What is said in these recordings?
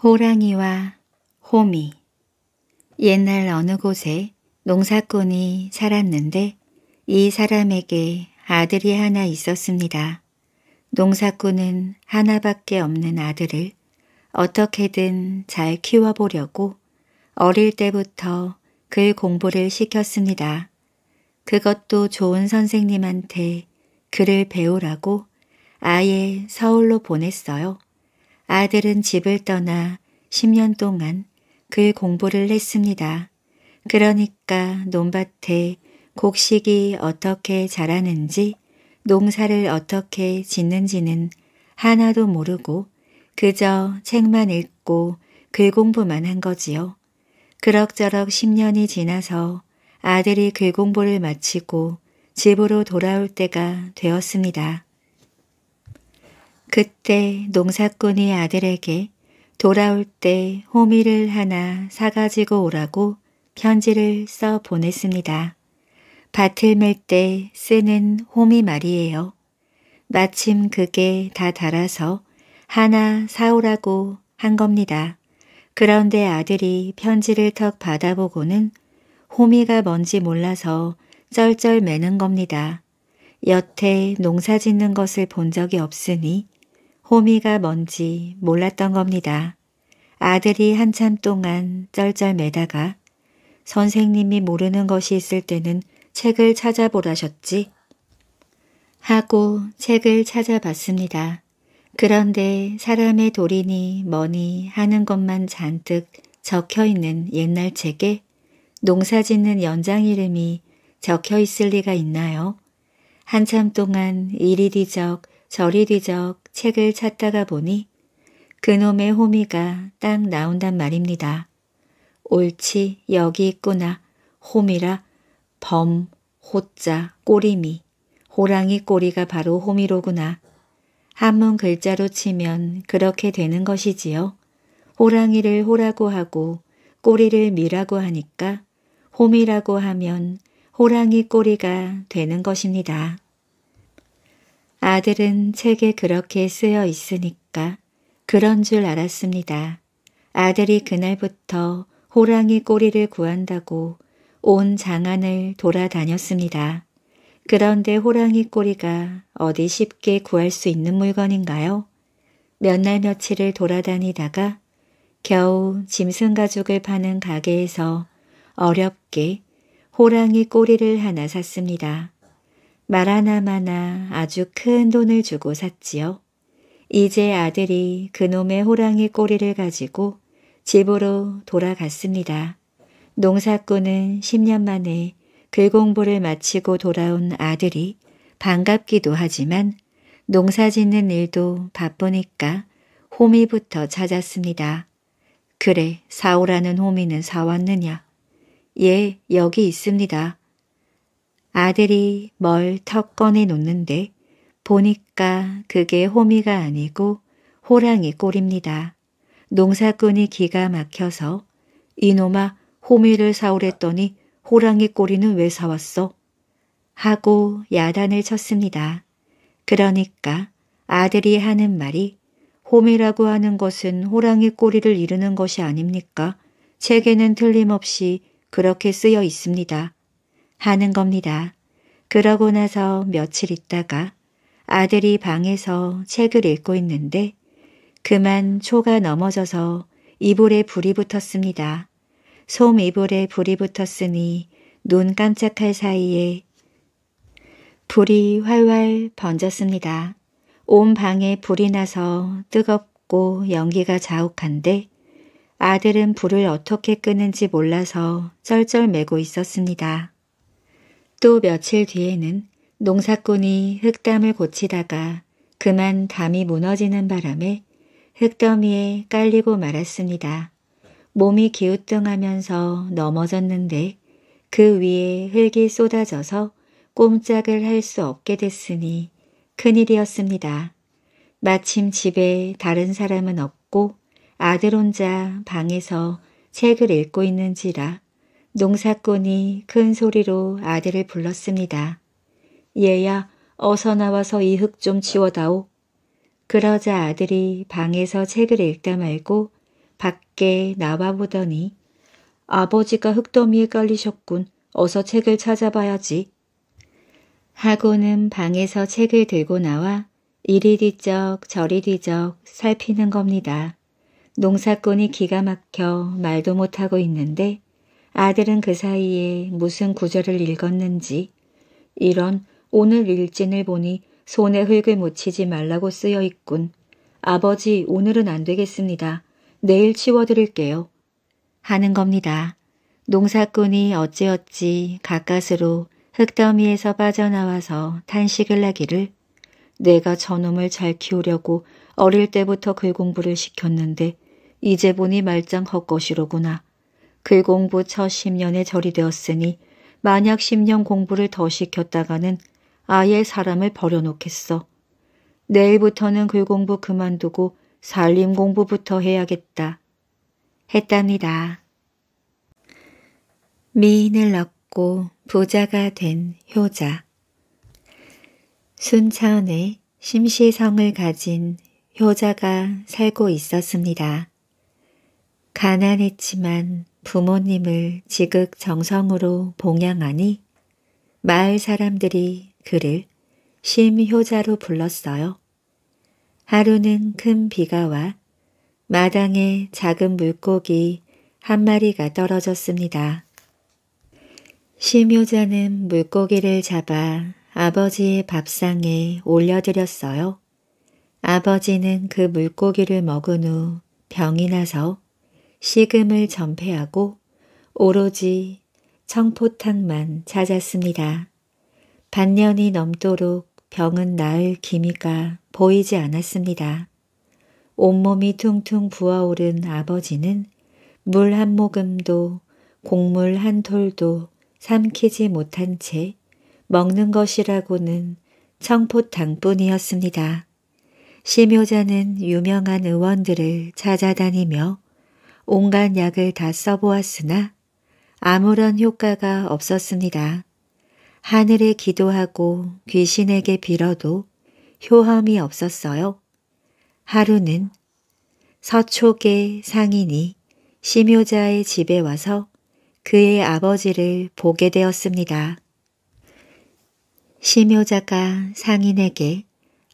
호랑이와 호미 옛날 어느 곳에 농사꾼이 살았는데 이 사람에게 아들이 하나 있었습니다. 농사꾼은 하나밖에 없는 아들을 어떻게든 잘 키워보려고 어릴 때부터 글 공부를 시켰습니다. 그것도 좋은 선생님한테 글을 배우라고 아예 서울로 보냈어요. 아들은 집을 떠나 10년 동안 그 공부를 했습니다. 그러니까 논밭에 곡식이 어떻게 자라는지 농사를 어떻게 짓는지는 하나도 모르고 그저 책만 읽고 글공부만 한 거지요. 그럭저럭 10년이 지나서 아들이 글공부를 마치고 집으로 돌아올 때가 되었습니다. 그때 농사꾼이 아들에게 돌아올 때 호미를 하나 사가지고 오라고 편지를 써 보냈습니다. 밭을 맬때 쓰는 호미 말이에요. 마침 그게 다 달아서 하나 사오라고 한 겁니다. 그런데 아들이 편지를 턱 받아보고는 호미가 뭔지 몰라서 쩔쩔매는 겁니다. 여태 농사 짓는 것을 본 적이 없으니 호미가 뭔지 몰랐던 겁니다. 아들이 한참 동안 쩔쩔매다가 선생님이 모르는 것이 있을 때는 책을 찾아보라셨지 하고 책을 찾아봤습니다. 그런데 사람의 도리니 뭐니 하는 것만 잔뜩 적혀있는 옛날 책에 농사짓는 연장 이름이 적혀있을 리가 있나요? 한참 동안 이리 뒤적 저리 뒤적 책을 찾다가 보니 그놈의 호미가 딱 나온단 말입니다. 옳지 여기 있구나. 호미라 범, 호자, 꼬리미. 호랑이 꼬리가 바로 호미로구나. 한문 글자로 치면 그렇게 되는 것이지요. 호랑이를 호라고 하고 꼬리를 미라고 하니까 호미라고 하면 호랑이 꼬리가 되는 것입니다. 아들은 책에 그렇게 쓰여 있으니까 그런 줄 알았습니다. 아들이 그날부터 호랑이 꼬리를 구한다고 온 장안을 돌아다녔습니다. 그런데 호랑이 꼬리가 어디 쉽게 구할 수 있는 물건인가요? 몇 날 며칠을 돌아다니다가 겨우 짐승 가죽을 파는 가게에서 어렵게 호랑이 꼬리를 하나 샀습니다. 말 하나마나 아주 큰 돈을 주고 샀지요. 이제 아들이 그놈의 호랑이 꼬리를 가지고 집으로 돌아갔습니다. 농사꾼은 10년 만에 글 그 공부를 마치고 돌아온 아들이 반갑기도 하지만 농사 짓는 일도 바쁘니까 호미부터 찾았습니다. 그래, 사오라는 호미는 사왔느냐? 예, 여기 있습니다. 아들이 멀턱 꺼내 놓는데 보니까 그게 호미가 아니고 호랑이 꼴입니다. 농사꾼이 기가 막혀서 이놈아 호미를 사오랬더니 호랑이 꼬리는 왜 사왔어? 하고 야단을 쳤습니다. 그러니까 아들이 하는 말이 호미라고 하는 것은 호랑이 꼬리를 이르는 것이 아닙니까? 책에는 틀림없이 그렇게 쓰여 있습니다. 하는 겁니다. 그러고 나서 며칠 있다가 아들이 방에서 책을 읽고 있는데 그만 초가 넘어져서 이불에 불이 붙었습니다. 솜 이불에 불이 붙었으니 눈 깜짝할 사이에 불이 활활 번졌습니다. 온 방에 불이 나서 뜨겁고 연기가 자욱한데 아들은 불을 어떻게 끄는지 몰라서 쩔쩔매고 있었습니다. 또 며칠 뒤에는 농사꾼이 흙담을 고치다가 그만 담이 무너지는 바람에 흙더미에 깔리고 말았습니다. 몸이 기우뚱하면서 넘어졌는데 그 위에 흙이 쏟아져서 꼼짝을 할 수 없게 됐으니 큰일이었습니다. 마침 집에 다른 사람은 없고 아들 혼자 방에서 책을 읽고 있는지라 농사꾼이 큰 소리로 아들을 불렀습니다. 얘야 어서 나와서 이 흙 좀 치워다오. 그러자 아들이 방에서 책을 읽다 말고 밖에 나와 보더니 아버지가 흙더미에 깔리셨군. 어서 책을 찾아봐야지. 하고는 방에서 책을 들고 나와 이리 뒤적 저리 뒤적 살피는 겁니다. 농사꾼이 기가 막혀 말도 못하고 있는데 아들은 그 사이에 무슨 구절을 읽었는지 이런 오늘 일진을 보니 손에 흙을 묻히지 말라고 쓰여 있군. 아버지 오늘은 안 되겠습니다. 내일 치워드릴게요. 하는 겁니다. 농사꾼이 어찌어찌 가까스로 흙더미에서 빠져나와서 탄식을 하기를 내가 저놈을 잘 키우려고 어릴 때부터 글 공부를 시켰는데 이제 보니 말짱 헛것이로구나. 그 공부 첫 10년에 절이 되었으니 만약 10년 공부를 더 시켰다가는 아예 사람을 버려놓겠어. 내일부터는 글 공부 그만두고 살림 공부부터 해야겠다. 했답니다. 미인을 얻고 부자가 된 효자 순천에 심시성을 가진 효자가 살고 있었습니다. 가난했지만 부모님을 지극정성으로 봉양하니 마을 사람들이 그를 심효자로 불렀어요. 하루는 큰 비가 와 마당에 작은 물고기 한 마리가 떨어졌습니다. 심효자는 물고기를 잡아 아버지의 밥상에 올려드렸어요. 아버지는 그 물고기를 먹은 후 병이 나서 시금을 전폐하고 오로지 청포탕만 찾았습니다. 반년이 넘도록 병은 나을 기미가 보이지 않았습니다. 온몸이 퉁퉁 부어오른 아버지는 물 한 모금도 곡물 한 톨도 삼키지 못한 채 먹는 것이라고는 청포탕뿐이었습니다. 심효자는 유명한 의원들을 찾아다니며 온갖 약을 다 써보았으나 아무런 효과가 없었습니다. 하늘에 기도하고 귀신에게 빌어도 효험이 없었어요. 하루는 서초계 상인이 심효자의 집에 와서 그의 아버지를 보게 되었습니다. 심효자가 상인에게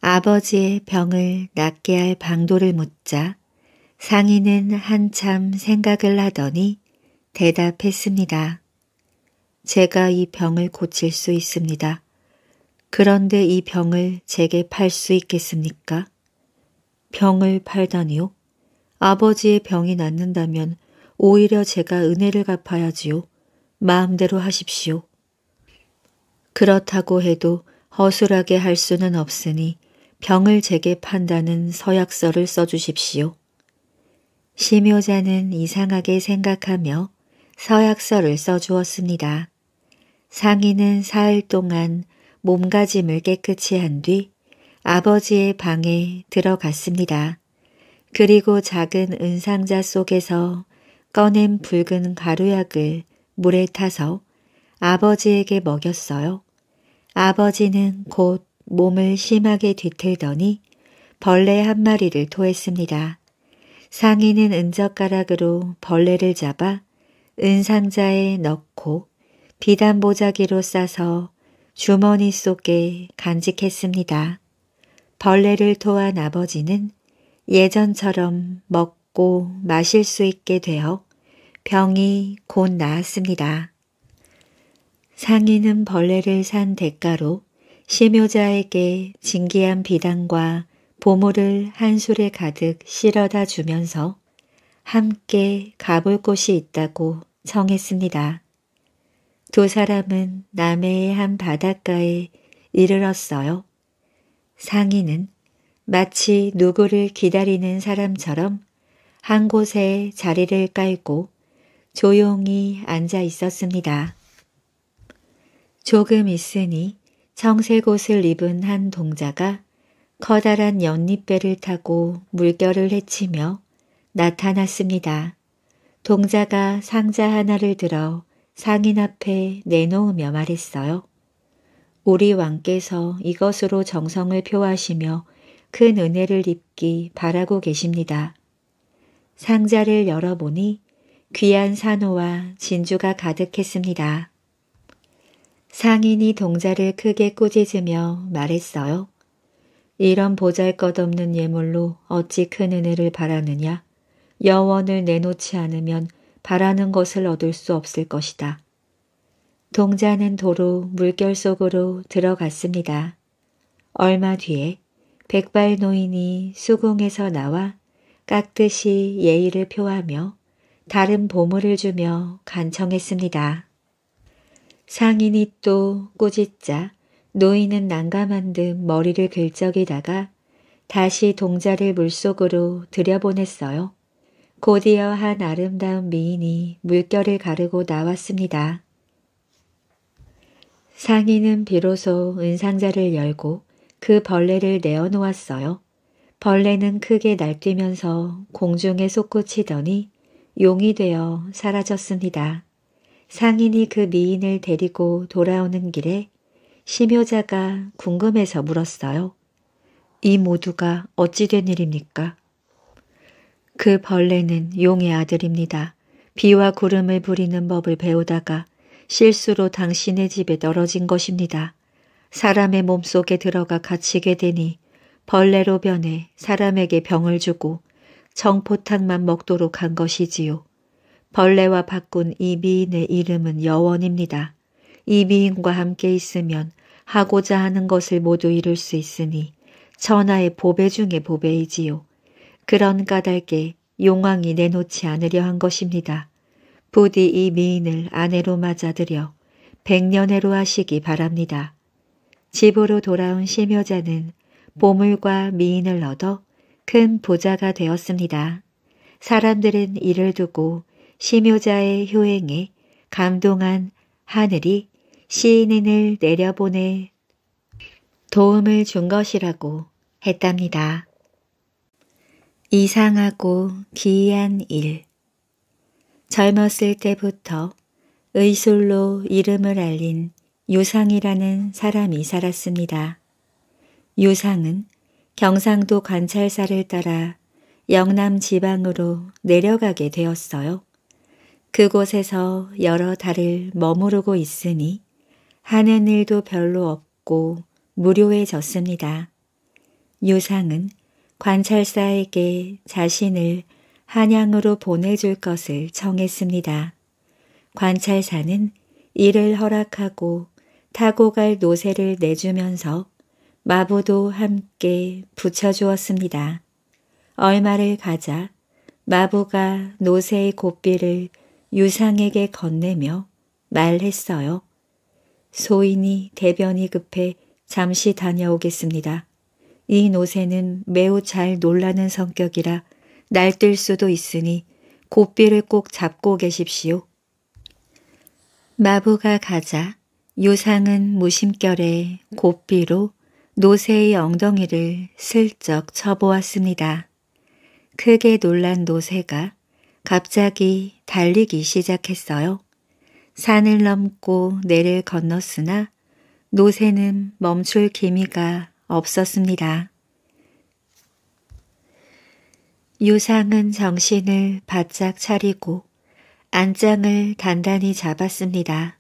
아버지의 병을 낫게 할 방도를 묻자 상인은 한참 생각을 하더니 대답했습니다. 제가 이 병을 고칠 수 있습니다. 그런데 이 병을 제게 팔 수 있겠습니까? 병을 팔다니요? 아버지의 병이 낫는다면 오히려 제가 은혜를 갚아야지요. 마음대로 하십시오. 그렇다고 해도 허술하게 할 수는 없으니 병을 제게 판다는 서약서를 써주십시오. 심효자는 이상하게 생각하며 서약서를 써주었습니다. 상인은 사흘 동안 몸가짐을 깨끗이 한 뒤 아버지의 방에 들어갔습니다. 그리고 작은 은상자 속에서 꺼낸 붉은 가루약을 물에 타서 아버지에게 먹였어요. 아버지는 곧 몸을 심하게 뒤틀더니 벌레 한 마리를 토했습니다. 상인은 은젓가락으로 벌레를 잡아 은상자에 넣고 비단 보자기로 싸서 주머니 속에 간직했습니다. 벌레를 토한 아버지는 예전처럼 먹고 마실 수 있게 되어 병이 곧 나았습니다. 상인은 벌레를 산 대가로 심효자에게징귀한 비단과 보물을 한 술에 가득 실어다 주면서 함께 가볼 곳이 있다고 정했습니다. 두 사람은 남해의 한 바닷가에 이르렀어요. 상인은 마치 누구를 기다리는 사람처럼 한 곳에 자리를 깔고 조용히 앉아 있었습니다. 조금 있으니 청색 옷을 입은 한 동자가 커다란 연잎배를 타고 물결을 헤치며 나타났습니다. 동자가 상자 하나를 들어 상인 앞에 내놓으며 말했어요. 우리 왕께서 이것으로 정성을 표하시며 큰 은혜를 입기 바라고 계십니다. 상자를 열어보니 귀한 산호와 진주가 가득했습니다. 상인이 동자를 크게 꾸짖으며 말했어요. 이런 보잘것없는 예물로 어찌 큰 은혜를 바라느냐? 여원을 내놓지 않으면 바라는 것을 얻을 수 없을 것이다. 동자는 도로 물결 속으로 들어갔습니다. 얼마 뒤에 백발 노인이 수궁에서 나와 깍듯이 예의를 표하며 다른 보물을 주며 간청했습니다. 상인이 또 꾸짖자 노인은 난감한 듯 머리를 긁적이다가 다시 동자를 물속으로 들여보냈어요. 곧이어 한 아름다운 미인이 물결을 가르고 나왔습니다. 상인은 비로소 은상자를 열고 그 벌레를 내어놓았어요. 벌레는 크게 날뛰면서 공중에 솟구치더니 용이 되어 사라졌습니다. 상인이 그 미인을 데리고 돌아오는 길에 심효자가 궁금해서 물었어요. 이 모두가 어찌 된 일입니까? 그 벌레는 용의 아들입니다. 비와 구름을 부리는 법을 배우다가 실수로 당신의 집에 떨어진 것입니다. 사람의 몸속에 들어가 갇히게 되니 벌레로 변해 사람에게 병을 주고 정포탕만 먹도록 한 것이지요. 벌레와 바꾼 이 미인의 이름은 여원입니다. 이 미인과 함께 있으면 하고자 하는 것을 모두 이룰 수 있으니 천하의 보배 중의 보배이지요. 그런 까닭에 용왕이 내놓지 않으려 한 것입니다. 부디 이 미인을 아내로 맞아들여 백년해로 하시기 바랍니다. 집으로 돌아온 심여자는 보물과 미인을 얻어 큰 부자가 되었습니다. 사람들은 이를 두고 심효자의 효행에 감동한 하늘이 시인을 내려보내 도움을 준 것이라고 했답니다. 이상하고 기이한 일. 젊었을 때부터 의술로 이름을 알린 유상이라는 사람이 살았습니다. 유상은 경상도 관찰사를 따라 영남 지방으로 내려가게 되었어요. 그곳에서 여러 달을 머무르고 있으니 하는 일도 별로 없고 무료해졌습니다. 유상은 관찰사에게 자신을 한양으로 보내줄 것을 정했습니다 관찰사는 이를 허락하고 타고 갈 노새를 내주면서 마부도 함께 붙여주었습니다. 얼마를 가자 마부가 노새의 고삐를 유상에게 건네며 말했어요. 소인이 대변이 급해 잠시 다녀오겠습니다. 이 노새는 매우 잘 놀라는 성격이라 날뛸 수도 있으니 고삐를 꼭 잡고 계십시오. 마부가 가자 유상은 무심결에 고삐로 노새의 엉덩이를 슬쩍 쳐보았습니다. 크게 놀란 노새가 갑자기 달리기 시작했어요. 산을 넘고 내를 건넜으나 노새는 멈출 기미가 없었습니다. 유상은 정신을 바짝 차리고 안장을 단단히 잡았습니다.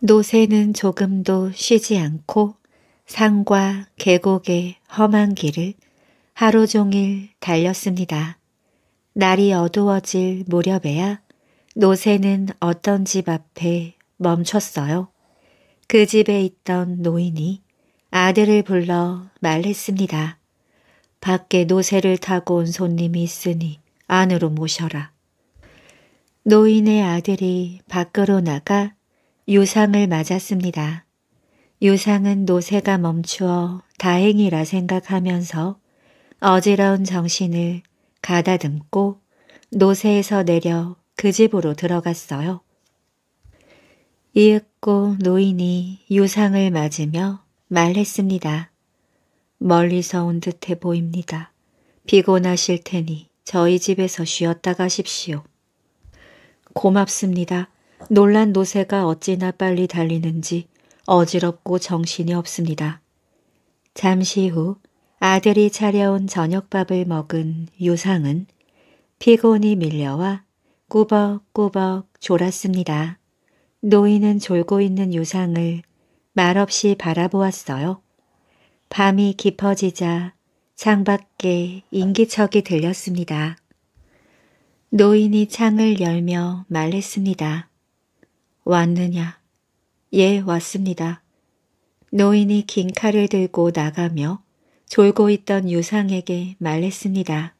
노새는 조금도 쉬지 않고 산과 계곡의 험한 길을 하루 종일 달렸습니다. 날이 어두워질 무렵에야 노새는 어떤 집 앞에 멈췄어요. 그 집에 있던 노인이 아들을 불러 말했습니다. 밖에 노새를 타고 온 손님이 있으니 안으로 모셔라. 노인의 아들이 밖으로 나가 유상을 맞았습니다. 유상은 노새가 멈추어 다행이라 생각하면서 어지러운 정신을 가다듬고 노새에서 내려 그 집으로 들어갔어요. 이윽고 노인이 유상을 맞으며 말했습니다. 멀리서 온 듯해 보입니다. 피곤하실 테니 저희 집에서 쉬었다 가십시오. 고맙습니다. 놀란 노새가 어찌나 빨리 달리는지 어지럽고 정신이 없습니다. 잠시 후 아들이 차려온 저녁밥을 먹은 유상은 피곤이 밀려와 꾸벅꾸벅 졸았습니다. 노인은 졸고 있는 유상을 말없이 바라보았어요. 밤이 깊어지자 창밖에 인기척이 들렸습니다. 노인이 창을 열며 말했습니다. 왔느냐? 예, 왔습니다. 노인이 긴 칼을 들고 나가며 졸고 있던 유상에게 말했습니다.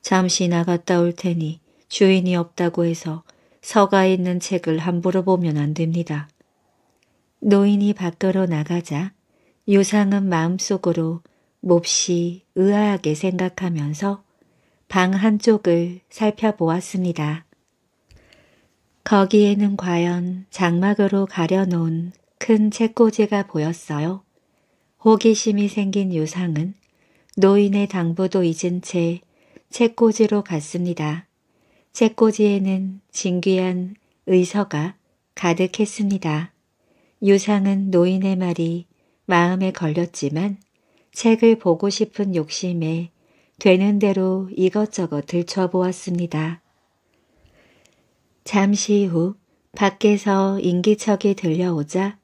잠시 나갔다 올 테니 주인이 없다고 해서 서가 있는 책을 함부로 보면 안 됩니다. 노인이 밖으로 나가자 유상은 마음속으로 몹시 의아하게 생각하면서 방 한쪽을 살펴보았습니다. 거기에는 과연 장막으로 가려놓은 큰 책꽂이가 보였어요. 호기심이 생긴 유상은 노인의 당부도 잊은 채 책꽂이로 갔습니다. 책꽂이에는 진귀한 의서가 가득했습니다. 유상은 노인의 말이 마음에 걸렸지만 책을 보고 싶은 욕심에 되는 대로 이것저것 들춰보았습니다. 잠시 후 밖에서 인기척이 들려오자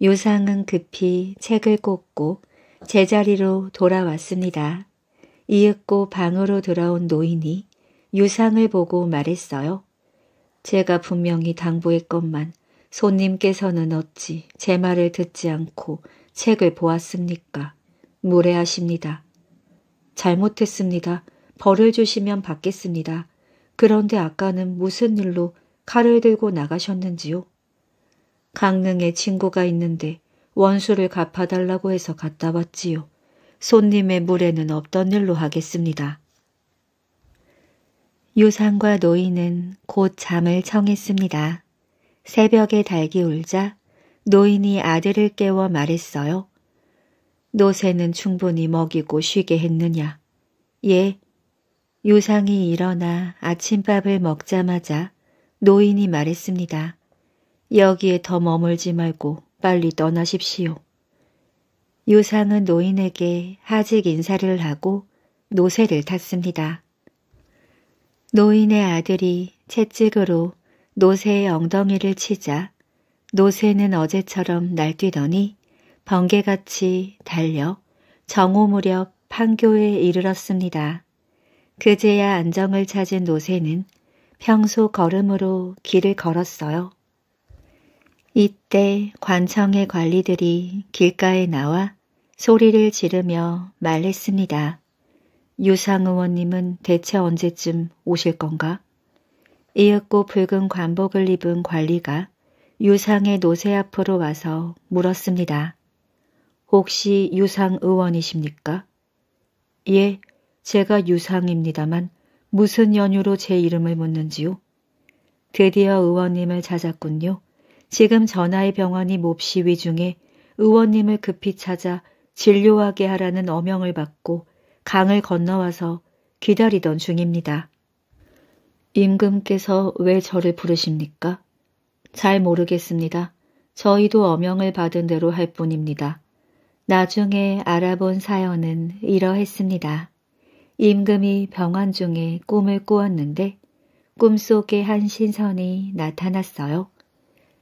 유상은 급히 책을 꽂고 제자리로 돌아왔습니다. 이윽고 방으로 들어온 노인이 유상을 보고 말했어요. 제가 분명히 당부했건만 손님께서는 어찌 제 말을 듣지 않고 책을 보았습니까? 무례하십니다. 잘못했습니다. 벌을 주시면 받겠습니다. 그런데 아까는 무슨 일로 칼을 들고 나가셨는지요? 강릉에 친구가 있는데 원수를 갚아달라고 해서 갔다 왔지요. 손님의 무례는 없던 일로 하겠습니다. 유상과 노인은 곧 잠을 청했습니다. 새벽에 닭이 울자 노인이 아들을 깨워 말했어요. 노새는 충분히 먹이고 쉬게 했느냐. 예. 유상이 일어나 아침밥을 먹자마자 노인이 말했습니다. 여기에 더 머물지 말고 빨리 떠나십시오. 유상은 노인에게 하직 인사를 하고 노새를 탔습니다. 노인의 아들이 채찍으로 노새의 엉덩이를 치자 노새는 어제처럼 날뛰더니 번개같이 달려 정오 무렵 판교에 이르렀습니다. 그제야 안정을 찾은 노새는 평소 걸음으로 길을 걸었어요. 이때 관청의 관리들이 길가에 나와 소리를 지르며 말했습니다. 유상 의원님은 대체 언제쯤 오실 건가? 이윽고 붉은 관복을 입은 관리가 유상의 노새 앞으로 와서 물었습니다. 혹시 유상 의원이십니까? 예, 제가 유상입니다만 무슨 연유로 제 이름을 묻는지요? 드디어 의원님을 찾았군요. 지금 전하의 병원이 몹시 위중해 의원님을 급히 찾아 진료하게 하라는 어명을 받고 강을 건너와서 기다리던 중입니다. 임금께서 왜 저를 부르십니까? 잘 모르겠습니다. 저희도 어명을 받은 대로 할 뿐입니다. 나중에 알아본 사연은 이러했습니다. 임금이 병환 중에 꿈을 꾸었는데 꿈속에 한 신선이 나타났어요.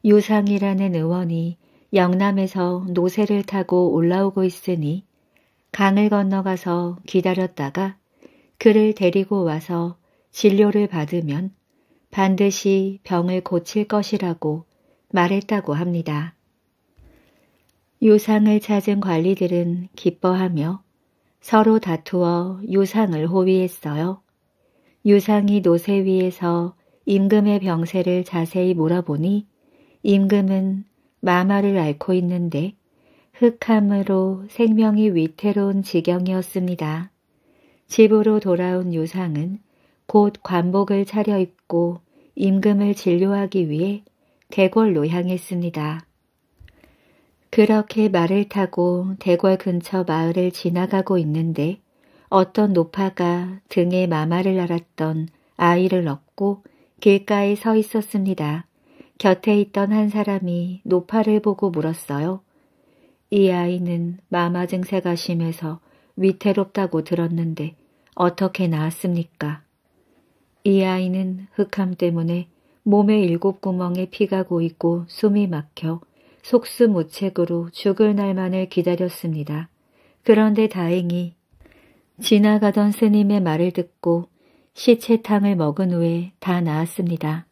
유상이라는 의원이 영남에서 노새를 타고 올라오고 있으니 강을 건너가서 기다렸다가 그를 데리고 와서 진료를 받으면 반드시 병을 고칠 것이라고 말했다고 합니다. 유상을 찾은 관리들은 기뻐하며 서로 다투어 유상을 호위했어요. 유상이 노세 위에서 임금의 병세를 자세히 물어보니 임금은 마마를 앓고 있는데 흑함으로 생명이 위태로운 지경이었습니다. 집으로 돌아온 유상은 곧 관복을 차려입고 임금을 진료하기 위해 대궐로 향했습니다. 그렇게 말을 타고 대궐 근처 마을을 지나가고 있는데 어떤 노파가 등에 마마를 알았던 아이를 업고 길가에 서 있었습니다. 곁에 있던 한 사람이 노파를 보고 물었어요. 이 아이는 마마 증세가 심해서 위태롭다고 들었는데 어떻게 나았습니까? 이 아이는 흑함 때문에 몸의 일곱 구멍에 피가 고이고 숨이 막혀 속수무책으로 죽을 날만을 기다렸습니다. 그런데 다행히 지나가던 스님의 말을 듣고 시체탕을 먹은 후에 다 나았습니다.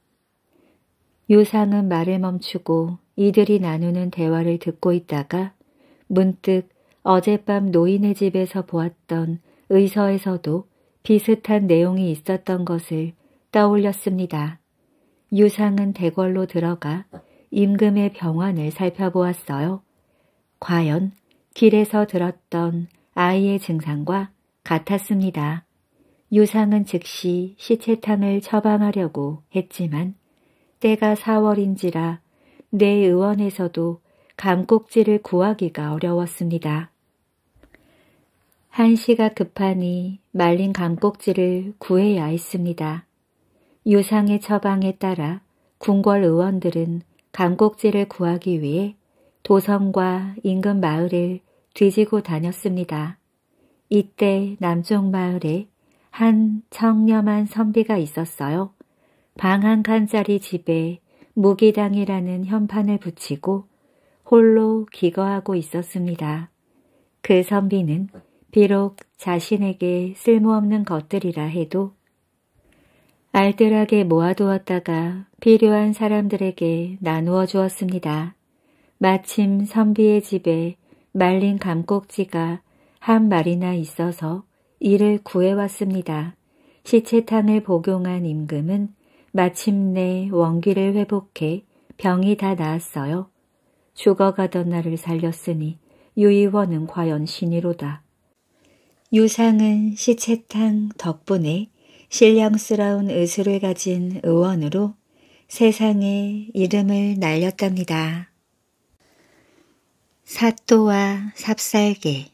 유상은 말을 멈추고 이들이 나누는 대화를 듣고 있다가 문득 어젯밤 노인의 집에서 보았던 의서에서도 비슷한 내용이 있었던 것을 떠올렸습니다. 유상은 대궐로 들어가 임금의 병환을 살펴보았어요. 과연 길에서 들었던 아이의 증상과 같았습니다. 유상은 즉시 시체탕을 처방하려고 했지만 때가 4월인지라 내 의원에서도 감꼭지를 구하기가 어려웠습니다. 한시가 급하니 말린 감꼭지를 구해야 했습니다. 유상의 처방에 따라 궁궐 의원들은 감꼭지를 구하기 위해 도성과 인근 마을을 뒤지고 다녔습니다. 이때 남쪽 마을에 한 청렴한 선비가 있었어요. 방 한 칸짜리 집에 무기당이라는 현판을 붙이고 홀로 기거하고 있었습니다. 그 선비는 비록 자신에게 쓸모없는 것들이라 해도 알뜰하게 모아두었다가 필요한 사람들에게 나누어 주었습니다. 마침 선비의 집에 말린 감꼭지가 한 마리나 있어서 이를 구해왔습니다. 시체탕을 복용한 임금은 마침내 원기를 회복해 병이 다 나았어요. 죽어가던 나를 살렸으니 유이원은 과연 신이로다. 유상은 시체탕 덕분에 신령스러운 의술을 가진 의원으로 세상에 이름을 날렸답니다. 사또와 삽살개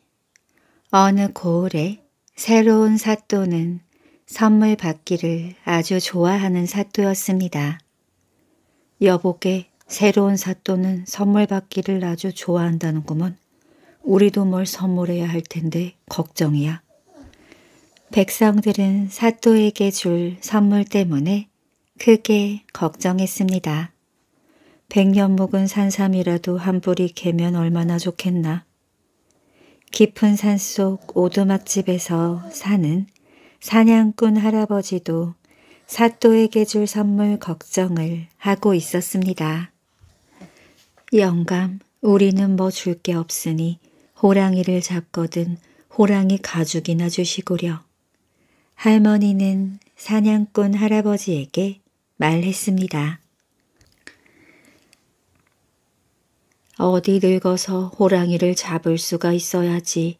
어느 고을에 새로운 사또는 선물 받기를 아주 좋아하는 사또였습니다. 여보게 새로운 사또는 선물 받기를 아주 좋아한다는구먼. 우리도 뭘 선물해야 할 텐데 걱정이야. 백성들은 사또에게 줄 선물 때문에 크게 걱정했습니다. 백년 묵은 산삼이라도 한 뿌리 개면 얼마나 좋겠나. 깊은 산속 오두막집에서 사는 사냥꾼 할아버지도 사또에게 줄 선물 걱정을 하고 있었습니다. 영감, 우리는 뭐 줄 게 없으니 호랑이를 잡거든 호랑이 가죽이나 주시고려. 할머니는 사냥꾼 할아버지에게 말했습니다. 어디 늙어서 호랑이를 잡을 수가 있어야지.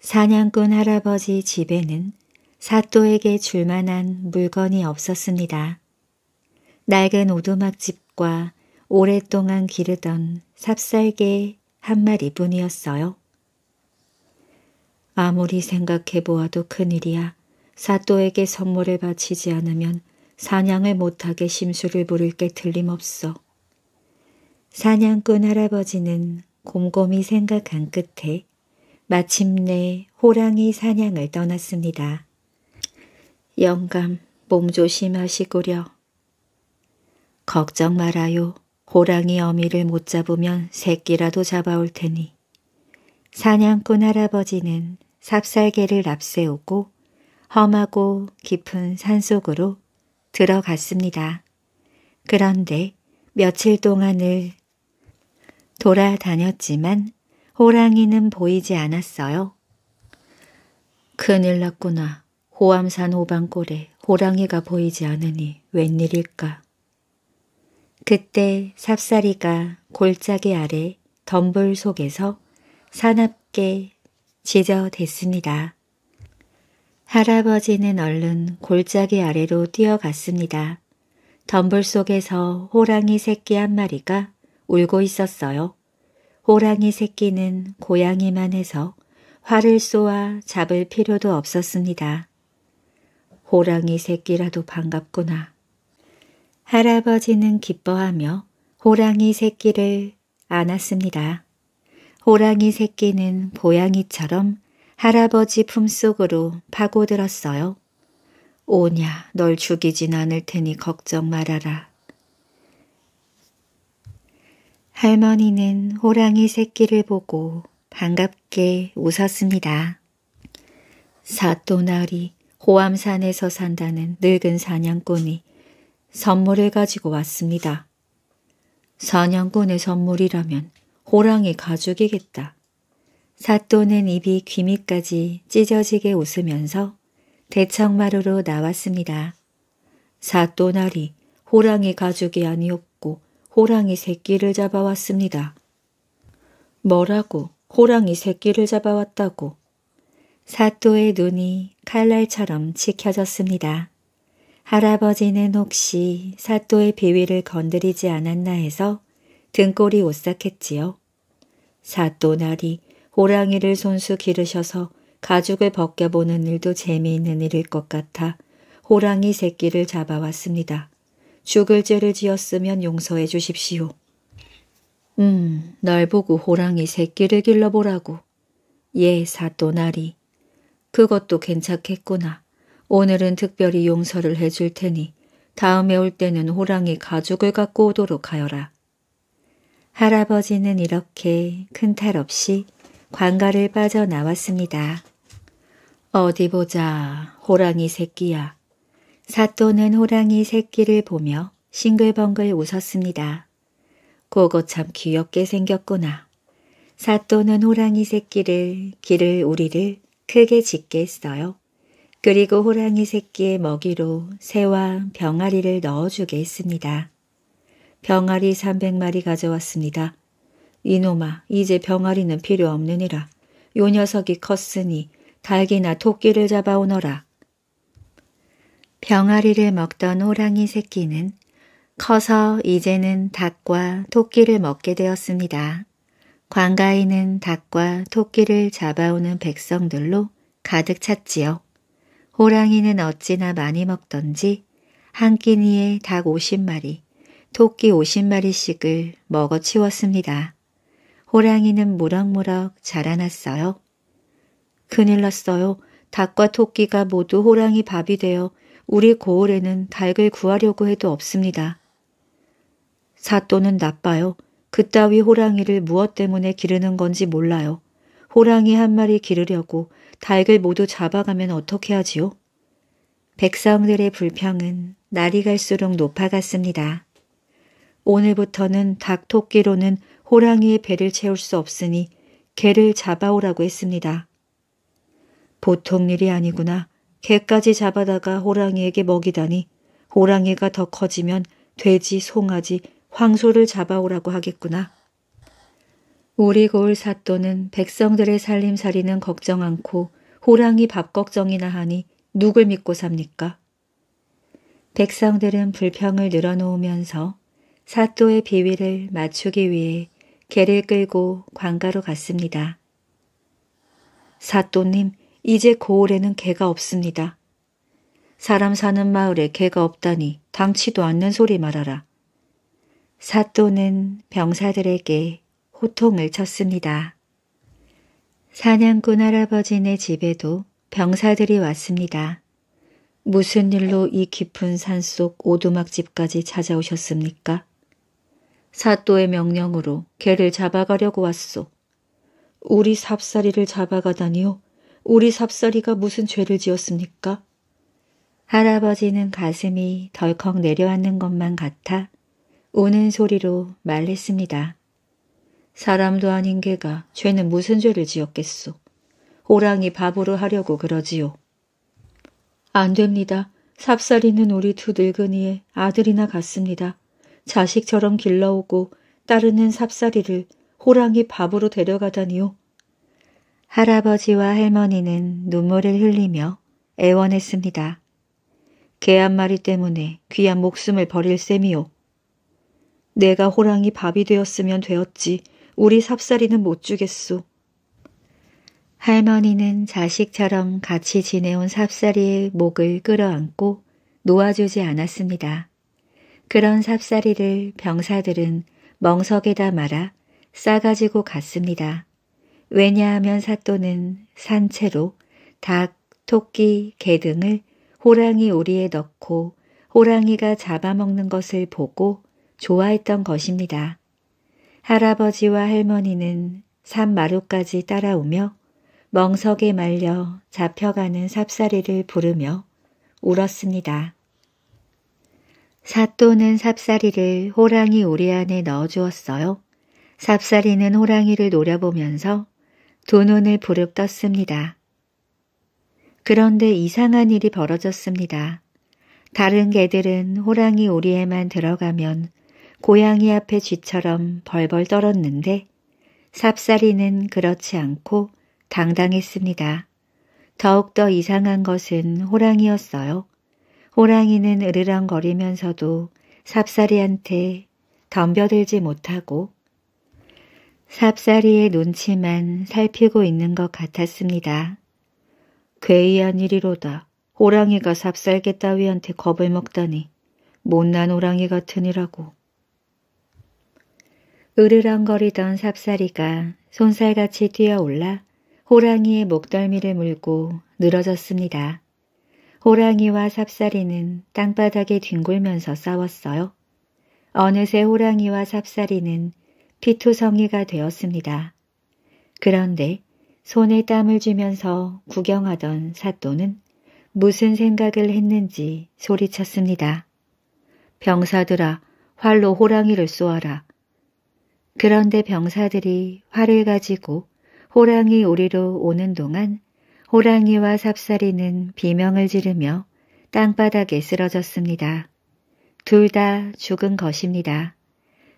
사냥꾼 할아버지 집에는 사또에게 줄 만한 물건이 없었습니다. 낡은 오두막집과 오랫동안 기르던 삽살개 한 마리뿐이었어요. 아무리 생각해 보아도 큰일이야. 사또에게 선물을 바치지 않으면 사냥을 못하게 심술을 부를 게 틀림없어. 사냥꾼 할아버지는 곰곰이 생각한 끝에 마침내 호랑이 사냥을 떠났습니다. 영감, 몸 조심하시구려. 걱정 말아요. 호랑이 어미를 못 잡으면 새끼라도 잡아올 테니. 사냥꾼 할아버지는 삽살개를 납세우고 험하고 깊은 산속으로 들어갔습니다. 그런데 며칠 동안을 돌아다녔지만 호랑이는 보이지 않았어요. 큰일 났구나. 호암산 오방골에 호랑이가 보이지 않으니 웬일일까. 그때 삽사리가 골짜기 아래 덤불 속에서 사납게 지저댔습니다. 할아버지는 얼른 골짜기 아래로 뛰어갔습니다. 덤불 속에서 호랑이 새끼 한 마리가 울고 있었어요. 호랑이 새끼는 고양이만 해서 활을 쏘아 잡을 필요도 없었습니다. 호랑이 새끼라도 반갑구나. 할아버지는 기뻐하며 호랑이 새끼를 안았습니다. 호랑이 새끼는 고양이처럼 할아버지 품속으로 파고들었어요. 오냐, 널 죽이진 않을 테니 걱정 말아라. 할머니는 호랑이 새끼를 보고 반갑게 웃었습니다. 사또나리 호암산에서 산다는 늙은 사냥꾼이 선물을 가지고 왔습니다. 사냥꾼의 선물이라면 호랑이 가죽이겠다. 사또는 입이 귀밑까지 찢어지게 웃으면서 대청마루로 나왔습니다. 사또날이 호랑이 가죽이 아니었고 호랑이 새끼를 잡아왔습니다. 뭐라고 호랑이 새끼를 잡아왔다고 사또의 눈이 칼날처럼 지켜졌습니다. 할아버지는 혹시 사또의 비위를 건드리지 않았나 해서 등골이 오싹했지요. 사또 날이 호랑이를 손수 기르셔서 가죽을 벗겨보는 일도 재미있는 일일 것 같아 호랑이 새끼를 잡아왔습니다. 죽을 죄를 지었으면 용서해 주십시오. 음, 날 보고 호랑이 새끼를 길러보라고. 예, 사또 날이. 그것도 괜찮겠구나. 오늘은 특별히 용서를 해줄 테니 다음에 올 때는 호랑이 가죽을 갖고 오도록 하여라. 할아버지는 이렇게 큰 탈 없이 관가를 빠져나왔습니다. 어디 보자, 호랑이 새끼야. 사또는 호랑이 새끼를 보며 싱글벙글 웃었습니다. 그거 참 귀엽게 생겼구나. 사또는 호랑이 새끼를, 길을 우리를 크게 짓게 했어요. 그리고 호랑이 새끼의 먹이로 새와 병아리를 넣어주게 했습니다. 병아리 300마리 가져왔습니다. 이놈아 이제 병아리는 필요 없느니라. 요 녀석이 컸으니 닭이나 토끼를 잡아오너라. 병아리를 먹던 호랑이 새끼는 커서 이제는 닭과 토끼를 먹게 되었습니다. 광가에는 닭과 토끼를 잡아오는 백성들로 가득 찼지요. 호랑이는 어찌나 많이 먹던지 한 끼니에 닭 50마리, 토끼 50마리씩을 먹어 치웠습니다. 호랑이는 무럭무럭 자라났어요. 큰일 났어요. 닭과 토끼가 모두 호랑이 밥이 되어 우리 고을에는 닭을 구하려고 해도 없습니다. 사또는 나빠요. 그따위 호랑이를 무엇 때문에 기르는 건지 몰라요. 호랑이 한 마리 기르려고 닭을 모두 잡아가면 어떻게 하지요? 백성들의 불평은 날이 갈수록 높아갔습니다. 오늘부터는 닭 토끼로는 호랑이의 배를 채울 수 없으니 개를 잡아오라고 했습니다. 보통 일이 아니구나. 개까지 잡아다가 호랑이에게 먹이다니 호랑이가 더 커지면 돼지, 송아지, 황소를 잡아오라고 하겠구나. 오리고을 사또는 백성들의 살림살이는 걱정 않고 호랑이 밥 걱정이나 하니 누굴 믿고 삽니까? 백성들은 불평을 늘어놓으면서 사또의 비위를 맞추기 위해 개를 끌고 관가로 갔습니다. 사또님, 이제 고을에는 개가 없습니다. 사람 사는 마을에 개가 없다니 당치도 않는 소리 말아라. 사또는 병사들에게 호통을 쳤습니다. 사냥꾼 할아버지네 집에도 병사들이 왔습니다. 무슨 일로 이 깊은 산속 오두막집까지 찾아오셨습니까? 사또의 명령으로 개를 잡아가려고 왔소. 우리 삽사리를 잡아가다니요? 우리 삽사리가 무슨 죄를 지었습니까? 할아버지는 가슴이 덜컥 내려앉는 것만 같아 우는 소리로 말했습니다. 사람도 아닌 개가 죄는 무슨 죄를 지었겠소. 호랑이 바보로 하려고 그러지요. 안 됩니다. 삽살이는 우리 두 늙은이의 아들이나 같습니다. 자식처럼 길러오고 따르는 삽살이를 호랑이 밥으로 데려가다니요. 할아버지와 할머니는 눈물을 흘리며 애원했습니다. 개 한 마리 때문에 귀한 목숨을 버릴 셈이요. 내가 호랑이 밥이 되었으면 되었지 우리 삽살이는 못 주겠소. 할머니는 자식처럼 같이 지내온 삽살이의 목을 끌어안고 놓아주지 않았습니다. 그런 삽살이를 병사들은 멍석에다 말아 싸가지고 갔습니다. 왜냐하면 사또는 산채로 닭, 토끼, 개 등을 호랑이 오리에 넣고 호랑이가 잡아먹는 것을 보고 좋아했던 것입니다. 할아버지와 할머니는 산마루까지 따라오며 멍석에 말려 잡혀가는 삽사리를 부르며 울었습니다. 사또는 삽사리를 호랑이 우리 안에 넣어주었어요. 삽사리는 호랑이를 노려보면서 두 눈을 부릅 떴습니다. 그런데 이상한 일이 벌어졌습니다. 다른 개들은 호랑이 우리에만 들어가면 고양이 앞에 쥐처럼 벌벌 떨었는데 삽사리는 그렇지 않고 당당했습니다. 더욱더 이상한 것은 호랑이였어요. 호랑이는 으르렁거리면서도 삽사리한테 덤벼들지 못하고 삽사리의 눈치만 살피고 있는 것 같았습니다. 괴이한 일이로다. 호랑이가 삽살개 따위한테 겁을 먹다니. 못난 호랑이 같으니라고. 으르렁거리던 삽사리가 손살같이 뛰어올라 호랑이의 목덜미를 물고 늘어졌습니다. 호랑이와 삽사리는 땅바닥에 뒹굴면서 싸웠어요. 어느새 호랑이와 삽사리는 피투성이가 되었습니다. 그런데 손에 땀을 쥐면서 구경하던 사또는 무슨 생각을 했는지 소리쳤습니다. 병사들아, 활로 호랑이를 쏘아라. 그런데 병사들이 활을 가지고 호랑이 우리로 오는 동안 호랑이와 삽사리는 비명을 지르며 땅바닥에 쓰러졌습니다. 둘 다 죽은 것입니다.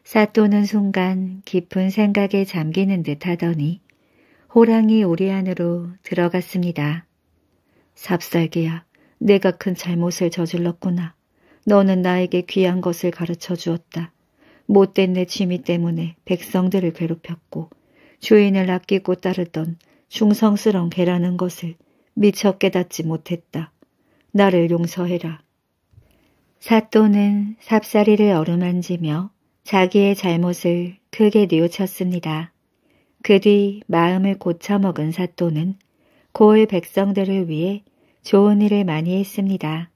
사또는 순간 깊은 생각에 잠기는 듯 하더니 호랑이 우리 안으로 들어갔습니다. 삽살기야, 내가 큰 잘못을 저질렀구나. 너는 나에게 귀한 것을 가르쳐 주었다. 못된 내 취미 때문에 백성들을 괴롭혔고 주인을 아끼고 따르던 충성스러운 개라는 것을 미처 깨닫지 못했다. 나를 용서해라. 사또는 삽사리를 어루만지며 자기의 잘못을 크게 뉘우쳤습니다. 그 뒤 마음을 고쳐먹은 사또는 고을 백성들을 위해 좋은 일을 많이 했습니다.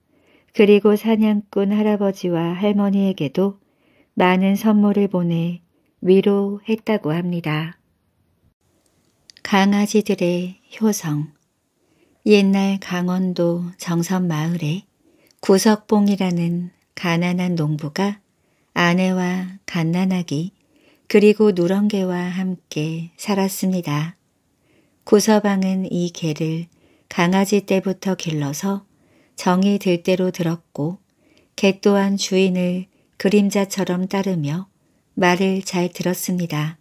그리고 사냥꾼 할아버지와 할머니에게도 많은 선물을 보내 위로했다고 합니다. 강아지들의 효성 옛날 강원도 정선마을에 구석봉이라는 가난한 농부가 아내와 갓난아기 그리고 누런개와 함께 살았습니다. 구서방은 이 개를 강아지 때부터 길러서 정이 들 대로 들었고 개 또한 주인을 그림자처럼 따르며 말을 잘 들었습니다.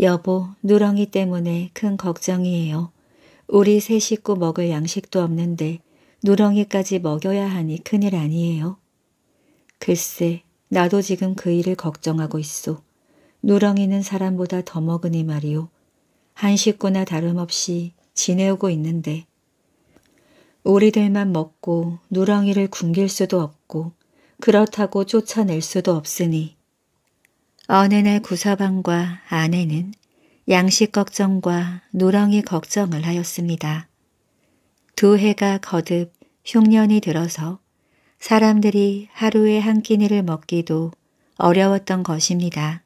여보, 누렁이 때문에 큰 걱정이에요. 우리 세 식구 먹을 양식도 없는데 누렁이까지 먹여야 하니 큰일 아니에요. 글쎄, 나도 지금 그 일을 걱정하고 있어. 누렁이는 사람보다 더 먹으니 말이오. 한 식구나 다름없이 지내오고 있는데 우리들만 먹고 누렁이를 굶길 수도 없고 그렇다고 쫓아낼 수도 없으니 어느 날 구서방과 아내는 양식 걱정과 누렁이 걱정을 하였습니다. 두 해가 거듭 흉년이 들어서 사람들이 하루에 한 끼니를 먹기도 어려웠던 것입니다.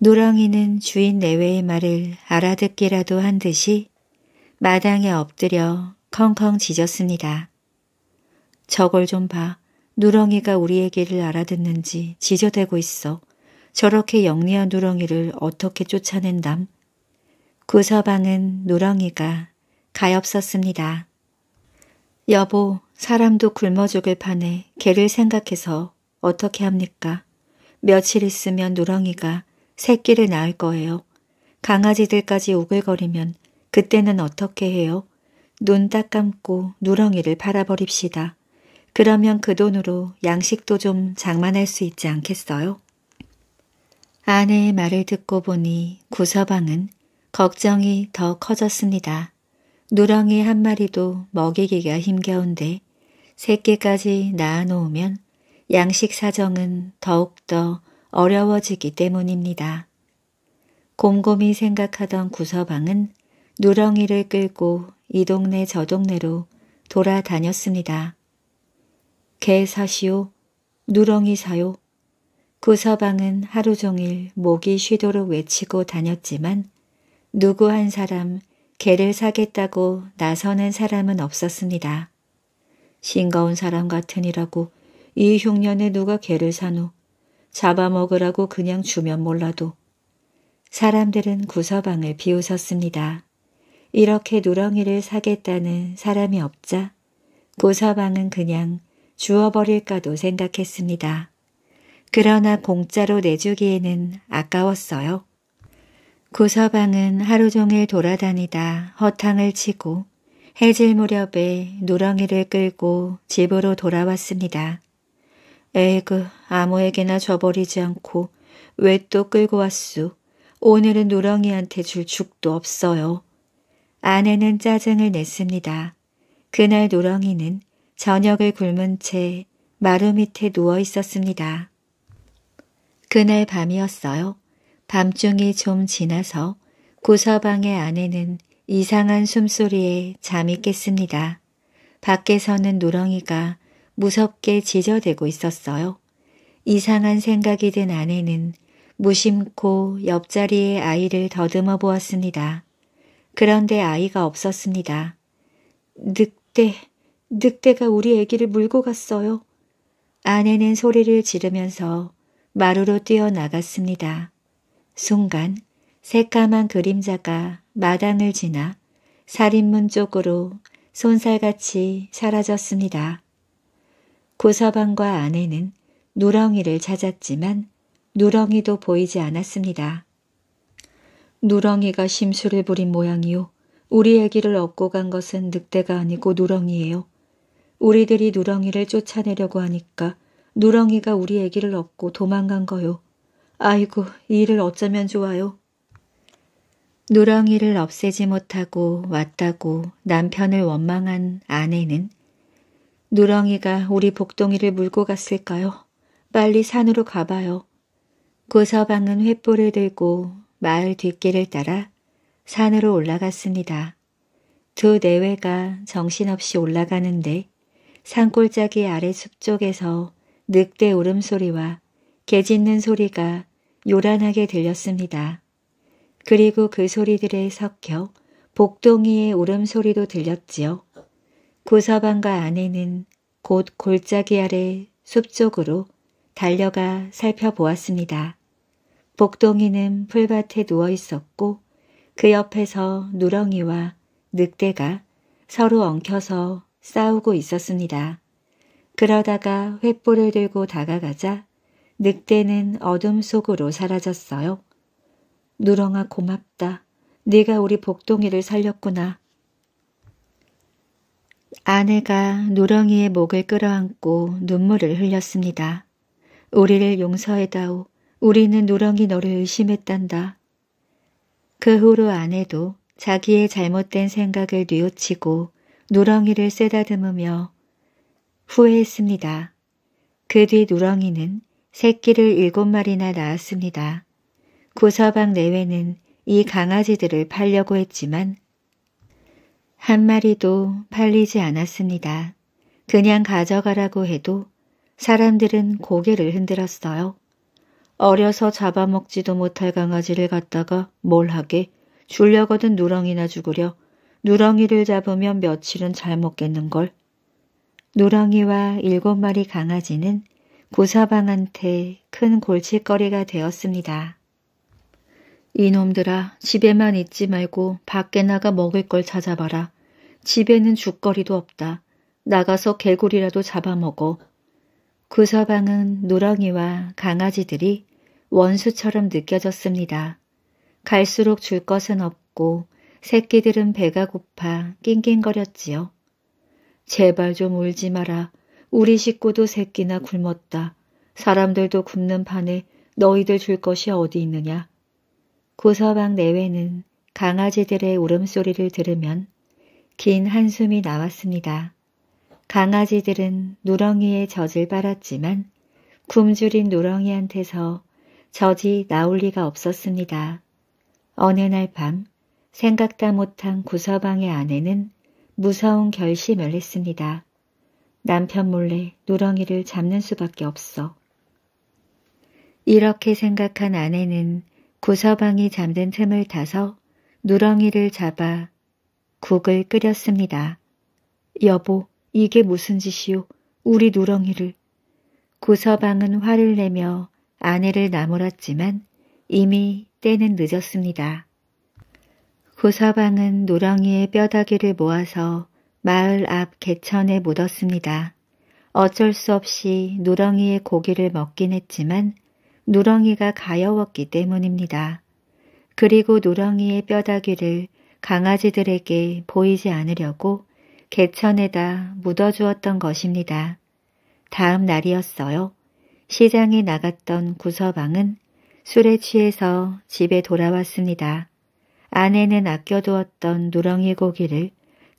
누렁이는 주인 내외의 말을 알아듣기라도 한 듯이 마당에 엎드려 컹컹 짖었습니다. 저걸 좀 봐. 누렁이가 우리 얘기를 알아듣는지 지저대고 있어. 저렇게 영리한 누렁이를 어떻게 쫓아낸담? 구 그 서방은 누렁이가 가엾었습니다. 여보, 사람도 굶어 죽을 판에 개를 생각해서 어떻게 합니까? 며칠 있으면 누렁이가 새끼를 낳을 거예요. 강아지들까지 오글거리면 그때는 어떻게 해요? 눈 딱 감고 누렁이를 팔아버립시다. 그러면 그 돈으로 양식도 좀 장만할 수 있지 않겠어요? 아내의 말을 듣고 보니 구서방은 걱정이 더 커졌습니다. 누렁이 한 마리도 먹이기가 힘겨운데 새끼까지 낳아놓으면 양식 사정은 더욱더 어려워지기 때문입니다. 곰곰이 생각하던 구서방은 누렁이를 끌고 이 동네 저 동네로 돌아다녔습니다. 개 사시오, 누렁이 사요. 구서방은 그 하루 종일 목이 쉬도록 외치고 다녔지만 누구 한 사람 개를 사겠다고 나서는 사람은 없었습니다. 싱거운 사람 같으니라고 이 흉년에 누가 개를 사노 잡아먹으라고 그냥 주면 몰라도 사람들은 구서방을 비웃었습니다. 이렇게 누렁이를 사겠다는 사람이 없자 구서방은 그냥 주워버릴까도 생각했습니다. 그러나 공짜로 내주기에는 아까웠어요. 구서방은 하루 종일 돌아다니다 허탕을 치고 해질 무렵에 누렁이를 끌고 집으로 돌아왔습니다. 에이그 아무에게나 줘버리지 않고 왜 또 끌고 왔수. 오늘은 누렁이한테 줄 죽도 없어요. 아내는 짜증을 냈습니다. 그날 누렁이는 저녁을 굶은 채 마루 밑에 누워 있었습니다. 그날 밤이었어요. 밤중이 좀 지나서 고서방의 아내는 이상한 숨소리에 잠이 깼습니다. 밖에서는 누렁이가 무섭게 지저대고 있었어요. 이상한 생각이 든 아내는 무심코 옆자리에 아이를 더듬어 보았습니다. 그런데 아이가 없었습니다. 늑대, 늑대가 우리 아기를 물고 갔어요. 아내는 소리를 지르면서 마루로 뛰어나갔습니다. 순간 새까만 그림자가 마당을 지나 살인문 쪽으로 손살같이 사라졌습니다. 고서방과 아내는 누렁이를 찾았지만 누렁이도 보이지 않았습니다. 누렁이가 심술을 부린 모양이요. 우리 아기를 업고 간 것은 늑대가 아니고 누렁이에요. 우리들이 누렁이를 쫓아내려고 하니까 누렁이가 우리 애기를 얻고 도망간 거요. 아이고, 이 일을 어쩌면 좋아요. 누렁이를 없애지 못하고 왔다고 남편을 원망한 아내는 누렁이가 우리 복동이를 물고 갔을까요? 빨리 산으로 가봐요. 고서방은 횃불을 들고 마을 뒷길을 따라 산으로 올라갔습니다. 두 내외가 정신없이 올라가는데 산골짜기 아래 숲 쪽에서 늑대 울음소리와 개 짖는 소리가 요란하게 들렸습니다. 그리고 그 소리들에 섞여 복동이의 울음소리도 들렸지요. 구서방과 아내는 곧 골짜기 아래 숲 쪽으로 달려가 살펴보았습니다. 복동이는 풀밭에 누워 있었고 그 옆에서 누렁이와 늑대가 서로 엉켜서 싸우고 있었습니다. 그러다가 횃불을 들고 다가가자 늑대는 어둠 속으로 사라졌어요. 누렁아 고맙다. 네가 우리 복동이를 살렸구나. 아내가 누렁이의 목을 끌어안고 눈물을 흘렸습니다. 우리를 용서해다오. 우리는 누렁이 너를 의심했단다. 그 후로 아내도 자기의 잘못된 생각을 뉘우치고 누렁이를 쓰다듬으며 후회했습니다. 그 뒤 누렁이는 새끼를 일곱 마리나 낳았습니다. 구서방 내외는 이 강아지들을 팔려고 했지만 한 마리도 팔리지 않았습니다. 그냥 가져가라고 해도 사람들은 고개를 흔들었어요. 어려서 잡아먹지도 못할 강아지를 갖다가 뭘 하게 줄려거든 누렁이나 죽으려 누렁이를 잡으면 며칠은 잘 먹겠는걸. 누렁이와 일곱 마리 강아지는 구사방한테큰 골칫거리가 되었습니다. 이놈들아 집에만 있지 말고 밖에 나가 먹을 걸 찾아봐라. 집에는 죽거리도 없다. 나가서 개구리라도 잡아먹어. 구서방은 누렁이와 강아지들이 원수처럼 느껴졌습니다. 갈수록 줄 것은 없고 새끼들은 배가 고파 낑낑거렸지요. 제발 좀 울지 마라. 우리 식구도 새끼나 굶었다. 사람들도 굶는 판에 너희들 줄 것이 어디 있느냐. 고서방 내외는 강아지들의 울음소리를 들으면 긴 한숨이 나왔습니다. 강아지들은 누렁이에 젖을 빨았지만 굶주린 누렁이한테서 젖이 나올 리가 없었습니다. 어느 날밤 생각다 못한 구서방의 아내는 무서운 결심을 했습니다. 남편 몰래 누렁이를 잡는 수밖에 없어. 이렇게 생각한 아내는 구서방이 잠든 틈을 타서 누렁이를 잡아 국을 끓였습니다. 여보, 이게 무슨 짓이오? 우리 누렁이를. 구서방은 화를 내며 아내를 나무랐지만 이미 때는 늦었습니다. 고사방은 노렁이의 뼈다귀를 모아서 마을 앞 개천에 묻었습니다. 어쩔 수 없이 누렁이의 고기를 먹긴 했지만 누렁이가 가여웠기 때문입니다. 그리고 누렁이의 뼈다귀를 강아지들에게 보이지 않으려고 개천에다 묻어주었던 것입니다. 다음 날이었어요. 시장에 나갔던 구서방은 술에 취해서 집에 돌아왔습니다. 아내는 아껴두었던 누렁이 고기를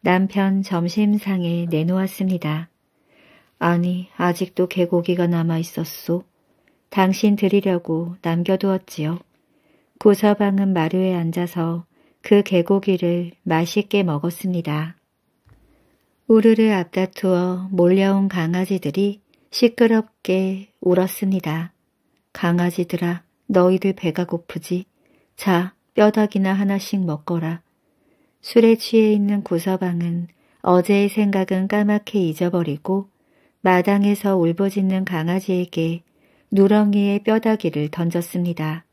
남편 점심상에 내놓았습니다. 아니, 아직도 개고기가 남아있었소. 당신 드리려고 남겨두었지요. 고서방은 마루에 앉아서 그 개고기를 맛있게 먹었습니다. 우르르 앞다투어 몰려온 강아지들이 시끄럽게 울었습니다. 강아지들아, 너희들 배가 고프지? 자, 뼈다귀나 하나씩 먹거라. 술에 취해 있는 구서방은 어제의 생각은 까맣게 잊어버리고 마당에서 울부짖는 강아지에게 누렁이의 뼈다귀를 던졌습니다.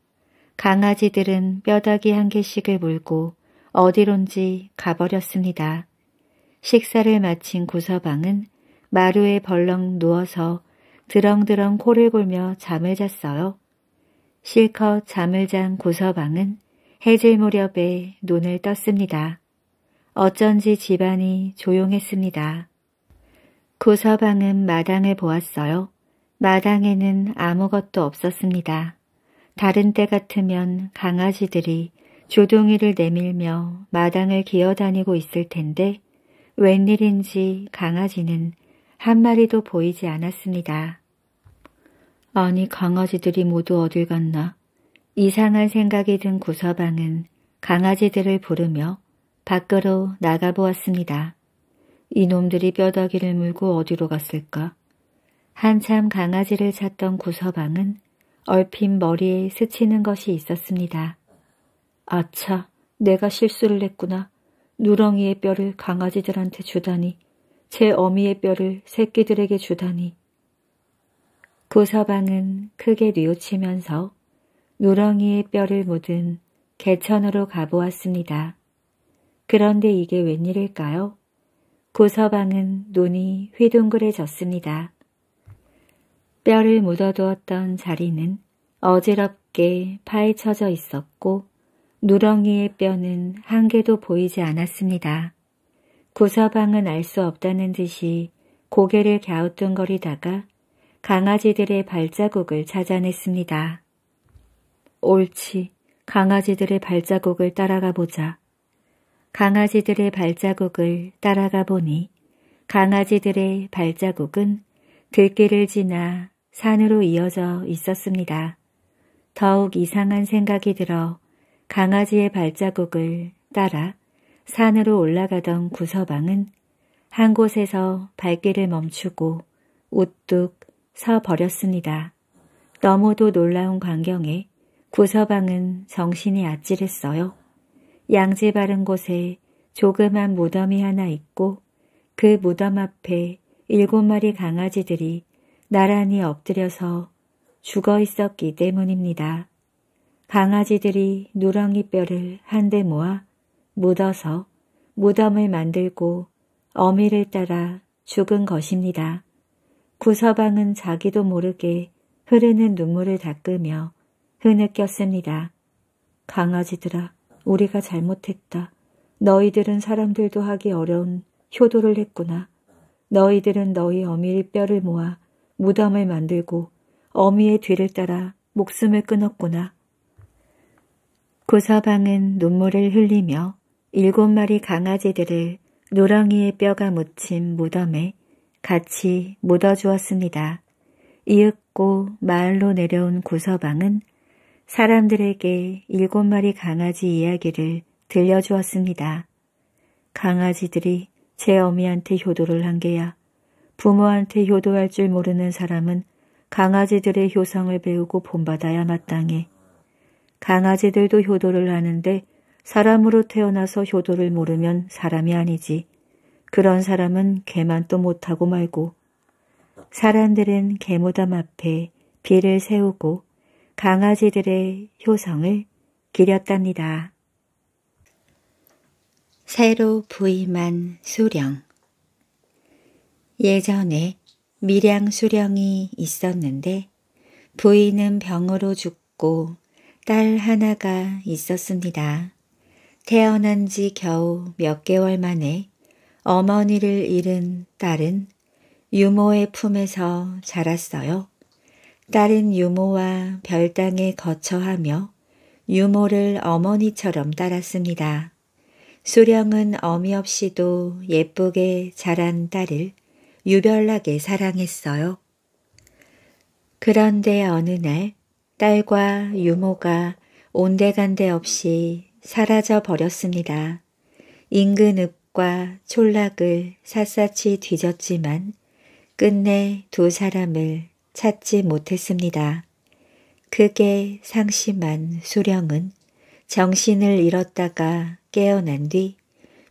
강아지들은 뼈다귀 한 개씩을 물고 어디론지 가버렸습니다. 식사를 마친 구서방은 마루에 벌렁 누워서 드렁드렁 코를 골며 잠을 잤어요. 실컷 잠을 잔 구서방은 해질 무렵에 눈을 떴습니다. 어쩐지 집안이 조용했습니다. 구서방은 마당을 보았어요. 마당에는 아무것도 없었습니다. 다른 때 같으면 강아지들이 조동이를 내밀며 마당을 기어다니고 있을 텐데 웬일인지 강아지는 한 마리도 보이지 않았습니다. 아니 강아지들이 모두 어딜 갔나? 이상한 생각이 든 구서방은 강아지들을 부르며 밖으로 나가보았습니다. 이놈들이 뼈다귀를 물고 어디로 갔을까? 한참 강아지를 찾던 구서방은 얼핏 머리에 스치는 것이 있었습니다. 아차, 내가 실수를 했구나. 누렁이의 뼈를 강아지들한테 주다니, 제 어미의 뼈를 새끼들에게 주다니. 구서방은 크게 뉘우치면서 누렁이의 뼈를 묻은 개천으로 가보았습니다. 그런데 이게 웬일일까요? 고서방은 눈이 휘둥그레졌습니다. 뼈를 묻어두었던 자리는 어지럽게 파헤쳐져 있었고 누렁이의 뼈는 한 개도 보이지 않았습니다. 구서방은 알 수 없다는 듯이 고개를 갸우뚱거리다가 강아지들의 발자국을 찾아냈습니다. 옳지. 강아지들의 발자국을 따라가 보자. 강아지들의 발자국을 따라가 보니 강아지들의 발자국은 들길을 지나 산으로 이어져 있었습니다. 더욱 이상한 생각이 들어 강아지의 발자국을 따라 산으로 올라가던 구서방은 한 곳에서 발길을 멈추고 우뚝 서 버렸습니다. 너무도 놀라운 광경에 구서방은 정신이 아찔했어요. 양재 바른 곳에 조그만 무덤이 하나 있고 그 무덤 앞에 일곱 마리 강아지들이 나란히 엎드려서 죽어 있었기 때문입니다. 강아지들이 누렁이 뼈를 한데 모아 묻어서 무덤을 만들고 어미를 따라 죽은 것입니다. 구서방은 자기도 모르게 흐르는 눈물을 닦으며 흐느꼈습니다. 그 강아지들아, 우리가 잘못했다. 너희들은 사람들도 하기 어려운 효도를 했구나. 너희들은 너희 어미의 뼈를 모아 무덤을 만들고 어미의 뒤를 따라 목숨을 끊었구나. 구서방은 눈물을 흘리며 일곱 마리 강아지들을 노랑이의 뼈가 묻힌 무덤에 같이 묻어주었습니다. 이윽고 마을로 내려온 구서방은 사람들에게 일곱 마리 강아지 이야기를 들려주었습니다. 강아지들이 제 어미한테 효도를 한 게야. 부모한테 효도할 줄 모르는 사람은 강아지들의 효성을 배우고 본받아야 마땅해. 강아지들도 효도를 하는데 사람으로 태어나서 효도를 모르면 사람이 아니지. 그런 사람은 개만 또 못하고 말고. 사람들은 개무덤 앞에 비를 세우고 강아지들의 효성을 기렸답니다. 새로 부임한 수령 예전에 밀양 수령이 있었는데 부인은 병으로 죽고 딸 하나가 있었습니다. 태어난 지 겨우 몇 개월 만에 어머니를 잃은 딸은 유모의 품에서 자랐어요. 딸은 유모와 별당에 거처하며 유모를 어머니처럼 따랐습니다. 수령은 어미 없이도 예쁘게 자란 딸을 유별나게 사랑했어요. 그런데 어느 날 딸과 유모가 온데간데 없이 사라져 버렸습니다. 인근 읍과 촌락을 샅샅이 뒤졌지만 끝내 두 사람을 찾지 못했습니다. 그게 상심한 수령은 정신을 잃었다가 깨어난 뒤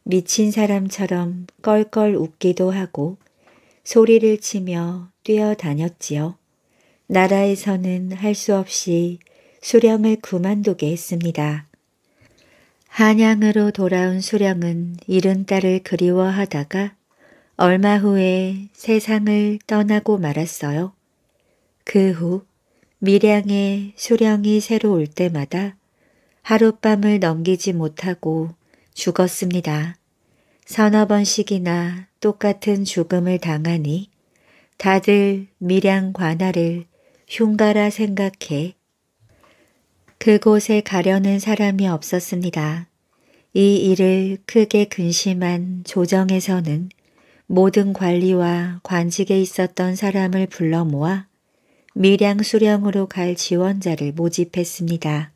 미친 사람처럼 껄껄 웃기도 하고 소리를 치며 뛰어다녔지요. 나라에서는 할 수 없이 수령을 그만두게 했습니다. 한양으로 돌아온 수령은 이른 딸을 그리워하다가 얼마 후에 세상을 떠나고 말았어요. 그후 밀양에 수령이 새로 올 때마다 하룻밤을 넘기지 못하고 죽었습니다. 서너 번씩이나 똑같은 죽음을 당하니 다들 밀양 관할을 흉가라 생각해 그곳에 가려는 사람이 없었습니다. 이 일을 크게 근심한 조정에서는 모든 관리와 관직에 있었던 사람을 불러 모아 미량 수령으로 갈 지원자를 모집했습니다.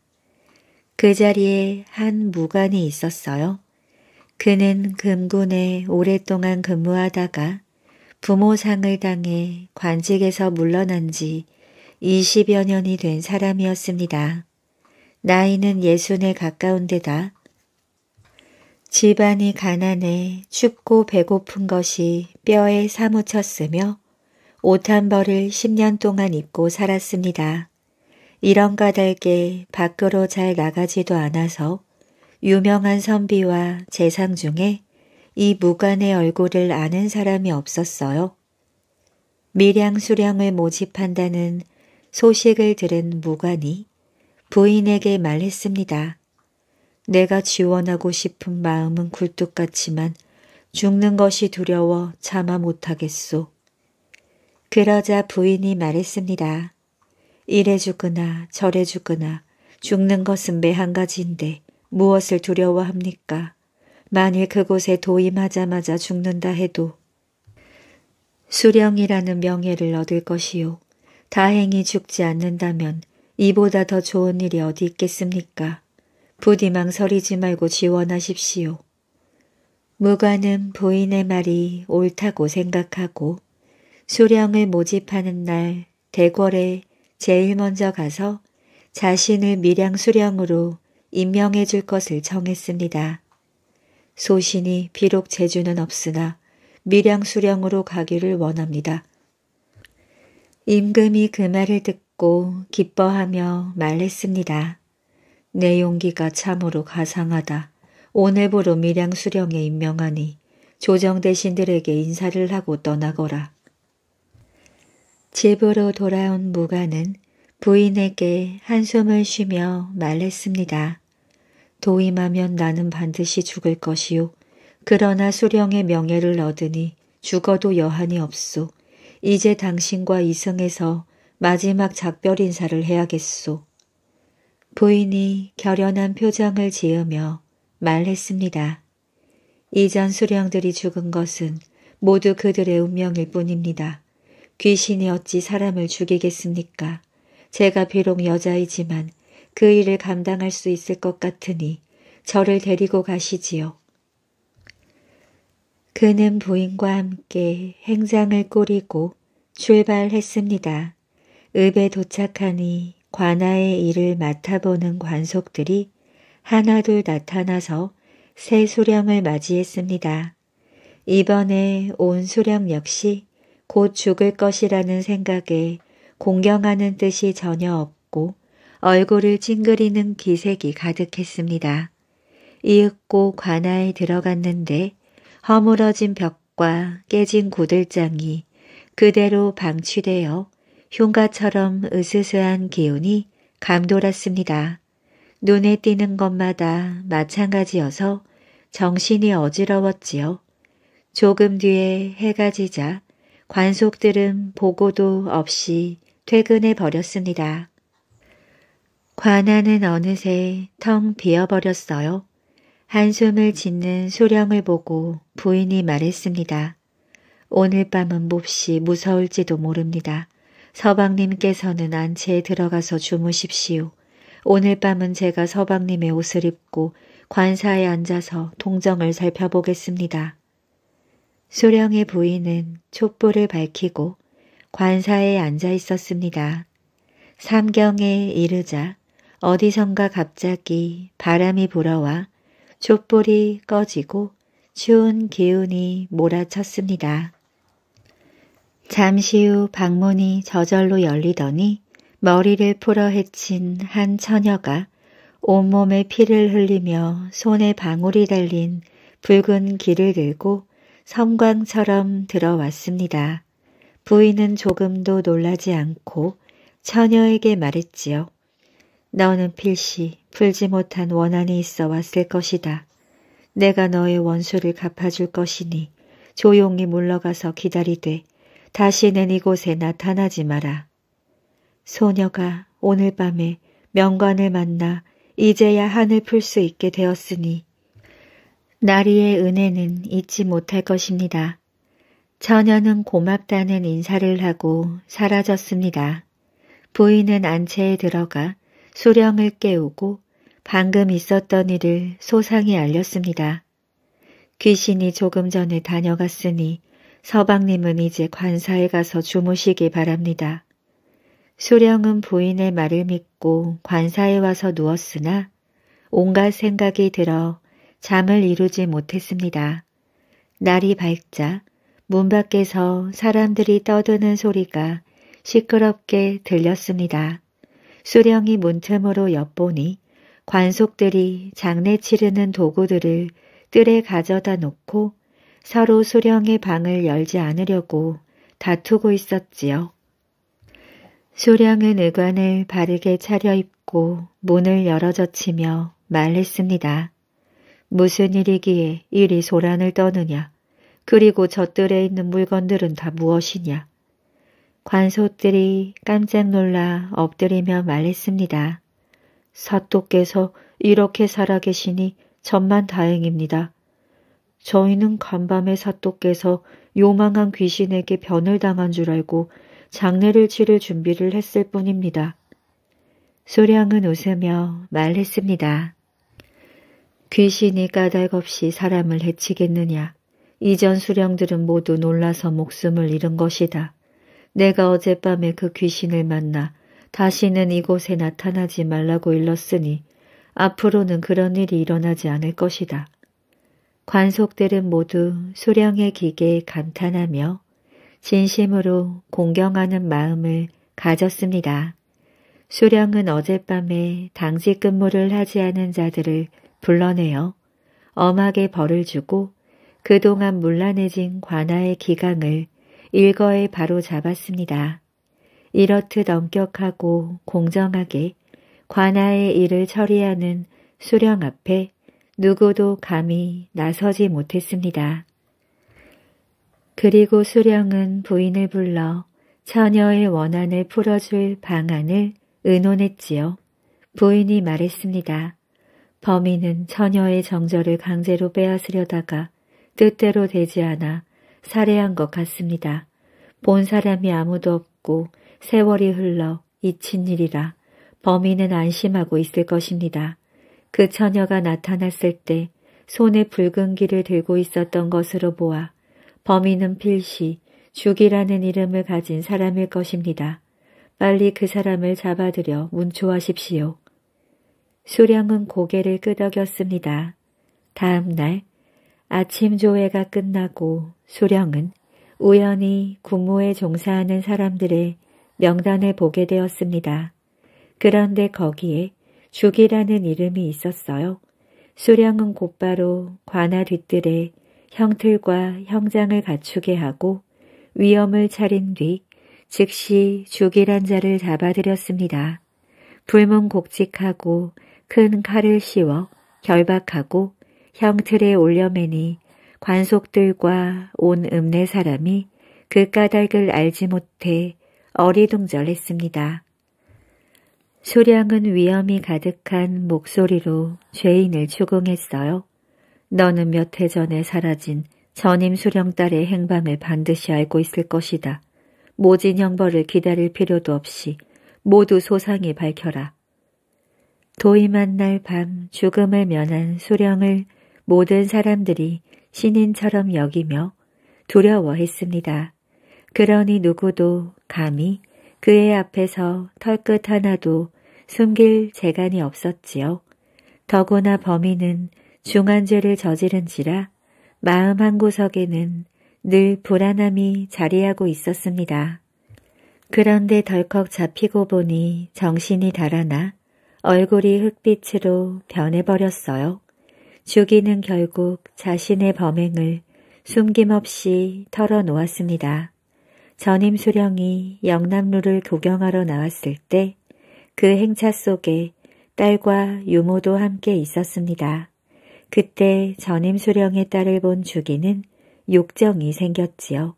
그 자리에 한 무관이 있었어요. 그는 금군에 오랫동안 근무하다가 부모상을 당해 관직에서 물러난 지 20여 년이 된 사람이었습니다. 나이는 예순에 가까운 데다 집안이 가난해 춥고 배고픈 것이 뼈에 사무쳤으며 옷한 벌을 10년 동안 입고 살았습니다. 이런 까닭에 밖으로 잘 나가지도 않아서 유명한 선비와 재상 중에 이 무관의 얼굴을 아는 사람이 없었어요. 미량 수량을 모집한다는 소식을 들은 무관이 부인에게 말했습니다. 내가 지원하고 싶은 마음은 굴뚝같지만 죽는 것이 두려워 참아 못하겠소. 그러자 부인이 말했습니다. 이래 죽거나 저래 죽거나 죽는 것은 매한 가지인데 무엇을 두려워합니까? 만일 그곳에 도임하자마자 죽는다 해도 수령이라는 명예를 얻을 것이요. 다행히 죽지 않는다면 이보다 더 좋은 일이 어디 있겠습니까? 부디 망설이지 말고 지원하십시오. 무관은 부인의 말이 옳다고 생각하고 수령을 모집하는 날 대궐에 제일 먼저 가서 자신을 밀양 수령으로 임명해 줄 것을 정했습니다. 소신이 비록 재주는 없으나 밀양 수령으로 가기를 원합니다. 임금이 그 말을 듣고 기뻐하며 말했습니다. 내 용기가 참으로 가상하다. 오늘부로 밀양 수령에 임명하니 조정 대신들에게 인사를 하고 떠나거라. 집으로 돌아온 무가는 부인에게 한숨을 쉬며 말했습니다. 도임하면 나는 반드시 죽을 것이요. 그러나 수령의 명예를 얻으니 죽어도 여한이 없소. 이제 당신과 이성에서 마지막 작별 인사를 해야겠소. 부인이 결연한 표정을 지으며 말했습니다. 이전 수령들이 죽은 것은 모두 그들의 운명일 뿐입니다. 귀신이 어찌 사람을 죽이겠습니까? 제가 비록 여자이지만 그 일을 감당할 수 있을 것 같으니 저를 데리고 가시지요. 그는 부인과 함께 행장을 꾸리고 출발했습니다. 읍에 도착하니 관아의 일을 맡아보는 관속들이 하나둘 나타나서 새 수령을 맞이했습니다. 이번에 온 수령 역시 곧 죽을 것이라는 생각에 공경하는 뜻이 전혀 없고 얼굴을 찡그리는 기색이 가득했습니다. 이윽고 관아에 들어갔는데 허물어진 벽과 깨진 고들장이 그대로 방치되어 흉가처럼 으스스한 기운이 감돌았습니다. 눈에 띄는 것마다 마찬가지여서 정신이 어지러웠지요. 조금 뒤에 해가 지자 관속들은 보고도 없이 퇴근해 버렸습니다. 관아는 어느새 텅 비어버렸어요. 한숨을 짓는 소령을 보고 부인이 말했습니다. 오늘 밤은 몹시 무서울지도 모릅니다. 서방님께서는 안채에 들어가서 주무십시오. 오늘 밤은 제가 서방님의 옷을 입고 관사에 앉아서 동정을 살펴보겠습니다. 소령의 부인은 촛불을 밝히고 관사에 앉아 있었습니다. 삼경에 이르자 어디선가 갑자기 바람이 불어와 촛불이 꺼지고 추운 기운이 몰아쳤습니다. 잠시 후 방문이 저절로 열리더니 머리를 풀어 헤친 한 처녀가 온몸에 피를 흘리며 손에 방울이 달린 붉은 길을 들고 섬광처럼 들어왔습니다. 부인은 조금도 놀라지 않고 처녀에게 말했지요. 너는 필시 풀지 못한 원한이 있어 왔을 것이다. 내가 너의 원수를 갚아줄 것이니 조용히 물러가서 기다리되 다시는 이곳에 나타나지 마라. 소녀가 오늘 밤에 명관을 만나 이제야 한을 풀 수 있게 되었으니 나리의 은혜는 잊지 못할 것입니다. 처녀는 고맙다는 인사를 하고 사라졌습니다. 부인은 안채에 들어가 수령을 깨우고 방금 있었던 일을 소상히 알렸습니다. 귀신이 조금 전에 다녀갔으니 서방님은 이제 관사에 가서 주무시기 바랍니다. 수령은 부인의 말을 믿고 관사에 와서 누웠으나 온갖 생각이 들어 잠을 이루지 못했습니다. 날이 밝자 문 밖에서 사람들이 떠드는 소리가 시끄럽게 들렸습니다. 수령이 문틈으로 엿보니 관속들이 장례 치르는 도구들을 뜰에 가져다 놓고 서로 수령의 방을 열지 않으려고 다투고 있었지요. 수령은 의관을 바르게 차려입고 문을 열어젖히며 말했습니다. 무슨 일이기에 이리 소란을 떠느냐. 그리고 젖들에 있는 물건들은 다 무엇이냐. 관속들이 깜짝 놀라 엎드리며 말했습니다. 사또께서 이렇게 살아계시니 천만 다행입니다. 저희는 간밤에 사또께서 요망한 귀신에게 변을 당한 줄 알고 장례를 치를 준비를 했을 뿐입니다. 소량은 웃으며 말했습니다. 귀신이 까닭없이 사람을 해치겠느냐. 이전 수령들은 모두 놀라서 목숨을 잃은 것이다. 내가 어젯밤에 그 귀신을 만나 다시는 이곳에 나타나지 말라고 일렀으니 앞으로는 그런 일이 일어나지 않을 것이다. 관속들은 모두 수령의 기계에 감탄하며 진심으로 공경하는 마음을 가졌습니다. 수령은 어젯밤에 당직 근무를 하지 않은 자들을 불러내어 엄하게 벌을 주고 그동안 물란해진 관아의 기강을 일거에 바로 잡았습니다. 이렇듯 엄격하고 공정하게 관아의 일을 처리하는 수령 앞에 누구도 감히 나서지 못했습니다. 그리고 수령은 부인을 불러 처녀의 원한을 풀어줄 방안을 의논했지요. 부인이 말했습니다. 범인은 처녀의 정절을 강제로 빼앗으려다가 뜻대로 되지 않아 살해한 것 같습니다. 본 사람이 아무도 없고 세월이 흘러 잊힌 일이라 범인은 안심하고 있을 것입니다. 그 처녀가 나타났을 때 손에 붉은 기를 들고 있었던 것으로 보아 범인은 필시 죽이라는 이름을 가진 사람일 것입니다. 빨리 그 사람을 잡아들여 문초하십시오. 수령은 고개를 끄덕였습니다. 다음 날 아침 조회가 끝나고 수령은 우연히 군무에 종사하는 사람들의명단을 보게 되었습니다. 그런데 거기에 죽이라는 이름이 있었어요. 수령은 곧바로 관아 뒷뜰에 형틀과 형장을 갖추게 하고 위험을 차린 뒤 즉시 죽이란 자를 잡아들였습니다. 불문곡직하고 큰 칼을 씌워 결박하고 형틀에 올려매니 관속들과 온 읍내 사람이 그 까닭을 알지 못해 어리둥절했습니다. 소량은 위험이 가득한 목소리로 죄인을 추궁했어요. 너는 몇 해 전에 사라진 전임 수령딸의 행방을 반드시 알고 있을 것이다. 모진 형벌을 기다릴 필요도 없이 모두 소상히 밝혀라. 도임한 날밤 죽음을 면한 수령을 모든 사람들이 신인처럼 여기며 두려워했습니다. 그러니 누구도 감히 그의 앞에서 털끝 하나도 숨길 재간이 없었지요. 더구나 범인은 중한 죄를 저지른지라 마음 한구석에는 늘 불안함이 자리하고 있었습니다. 그런데 덜컥 잡히고 보니 정신이 달아나 얼굴이 흑빛으로 변해버렸어요. 주기는 결국 자신의 범행을 숨김없이 털어놓았습니다. 전임 수령이 영남루를 구경하러 나왔을 때 그 행차 속에 딸과 유모도 함께 있었습니다. 그때 전임 수령의 딸을 본 주기는 욕정이 생겼지요.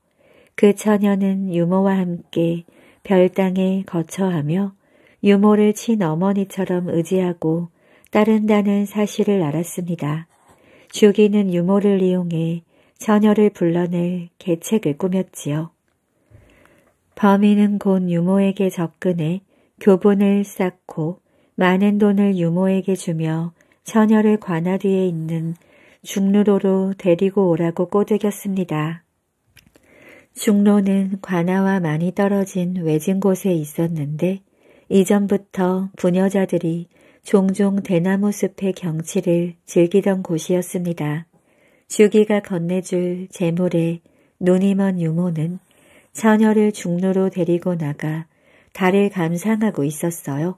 그 처녀는 유모와 함께 별당에 거처하며 유모를 친어머니처럼 의지하고 따른다는 사실을 알았습니다. 주기는 유모를 이용해 처녀를 불러낼 계책을 꾸몄지요. 범인은 곧 유모에게 접근해 교본을 쌓고 많은 돈을 유모에게 주며 처녀를 관아 뒤에 있는 중루로로 데리고 오라고 꼬드겼습니다. 중로는 관아와 많이 떨어진 외진 곳에 있었는데 이전부터 부녀자들이 종종 대나무 숲의 경치를 즐기던 곳이었습니다. 주기가 건네줄 재물에 눈이 먼 유모는 처녀를 중로로 데리고 나가 달을 감상하고 있었어요.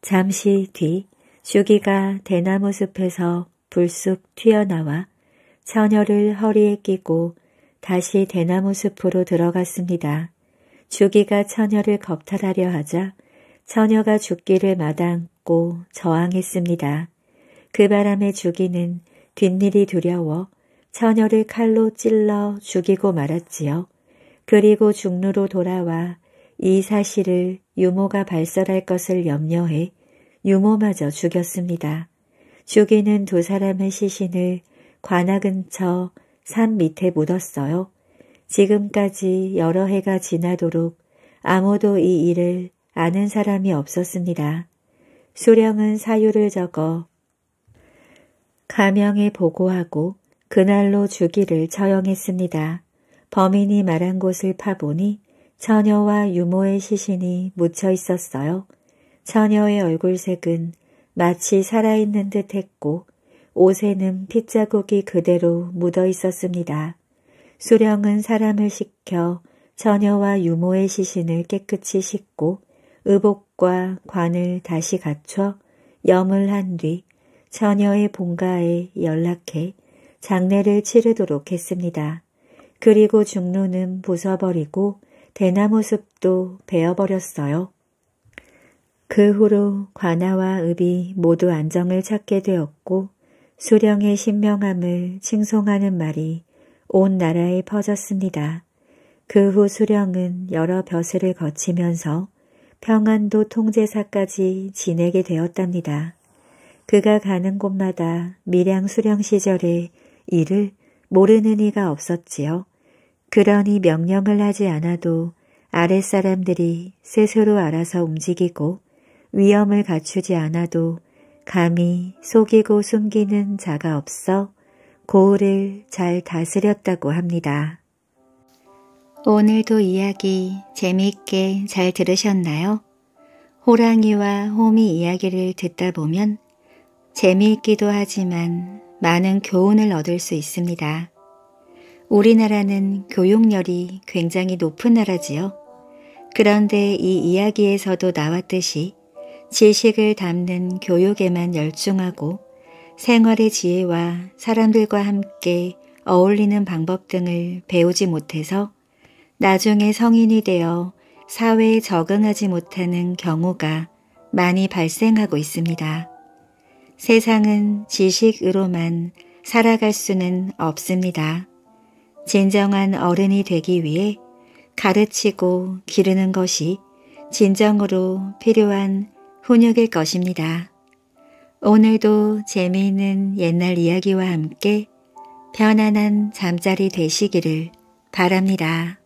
잠시 뒤 주기가 대나무 숲에서 불쑥 튀어나와 처녀를 허리에 끼고 다시 대나무 숲으로 들어갔습니다. 주기가 처녀를 겁탈하려 하자 처녀가 죽기를 마다않고 저항했습니다. 그 바람에 죽이는 뒷일이 두려워 처녀를 칼로 찔러 죽이고 말았지요. 그리고 중루로 돌아와 이 사실을 유모가 발설할 것을 염려해 유모마저 죽였습니다. 죽이는 두 사람의 시신을 관아 근처 산 밑에 묻었어요. 지금까지 여러 해가 지나도록 아무도 이 일을 아는 사람이 없었습니다. 수령은 사유를 적어 가명에 보고하고 그날로 주기를 처형했습니다. 범인이 말한 곳을 파보니 처녀와 유모의 시신이 묻혀 있었어요. 처녀의 얼굴색은 마치 살아있는 듯 했고 옷에는 핏자국이 그대로 묻어 있었습니다. 수령은 사람을 시켜 처녀와 유모의 시신을 깨끗이 씻고 의복과 관을 다시 갖춰 염을 한 뒤 처녀의 본가에 연락해 장례를 치르도록 했습니다. 그리고 중로는 부숴버리고 대나무 숲도 베어버렸어요. 그 후로 관아와 읍이 모두 안정을 찾게 되었고 수령의 신명함을 칭송하는 말이 온 나라에 퍼졌습니다. 그 후 수령은 여러 벼슬을 거치면서 평안도 통제사까지 지내게 되었답니다. 그가 가는 곳마다 밀양 수령 시절에 이를 모르는 이가 없었지요. 그러니 명령을 하지 않아도 아랫사람들이 스스로 알아서 움직이고 위험을 갖추지 않아도 감히 속이고 숨기는 자가 없어 고을을 잘 다스렸다고 합니다. 오늘도 이야기 재미있게 잘 들으셨나요? 호랑이와 호미 이야기를 듣다 보면 재미있기도 하지만 많은 교훈을 얻을 수 있습니다. 우리나라는 교육열이 굉장히 높은 나라지요. 그런데 이 이야기에서도 나왔듯이 지식을 담는 교육에만 열중하고 생활의 지혜와 사람들과 함께 어울리는 방법 등을 배우지 못해서 나중에 성인이 되어 사회에 적응하지 못하는 경우가 많이 발생하고 있습니다. 세상은 지식으로만 살아갈 수는 없습니다. 진정한 어른이 되기 위해 가르치고 기르는 것이 진정으로 필요한 훈육일 것입니다. 오늘도 재미있는 옛날 이야기와 함께 편안한 잠자리 되시기를 바랍니다.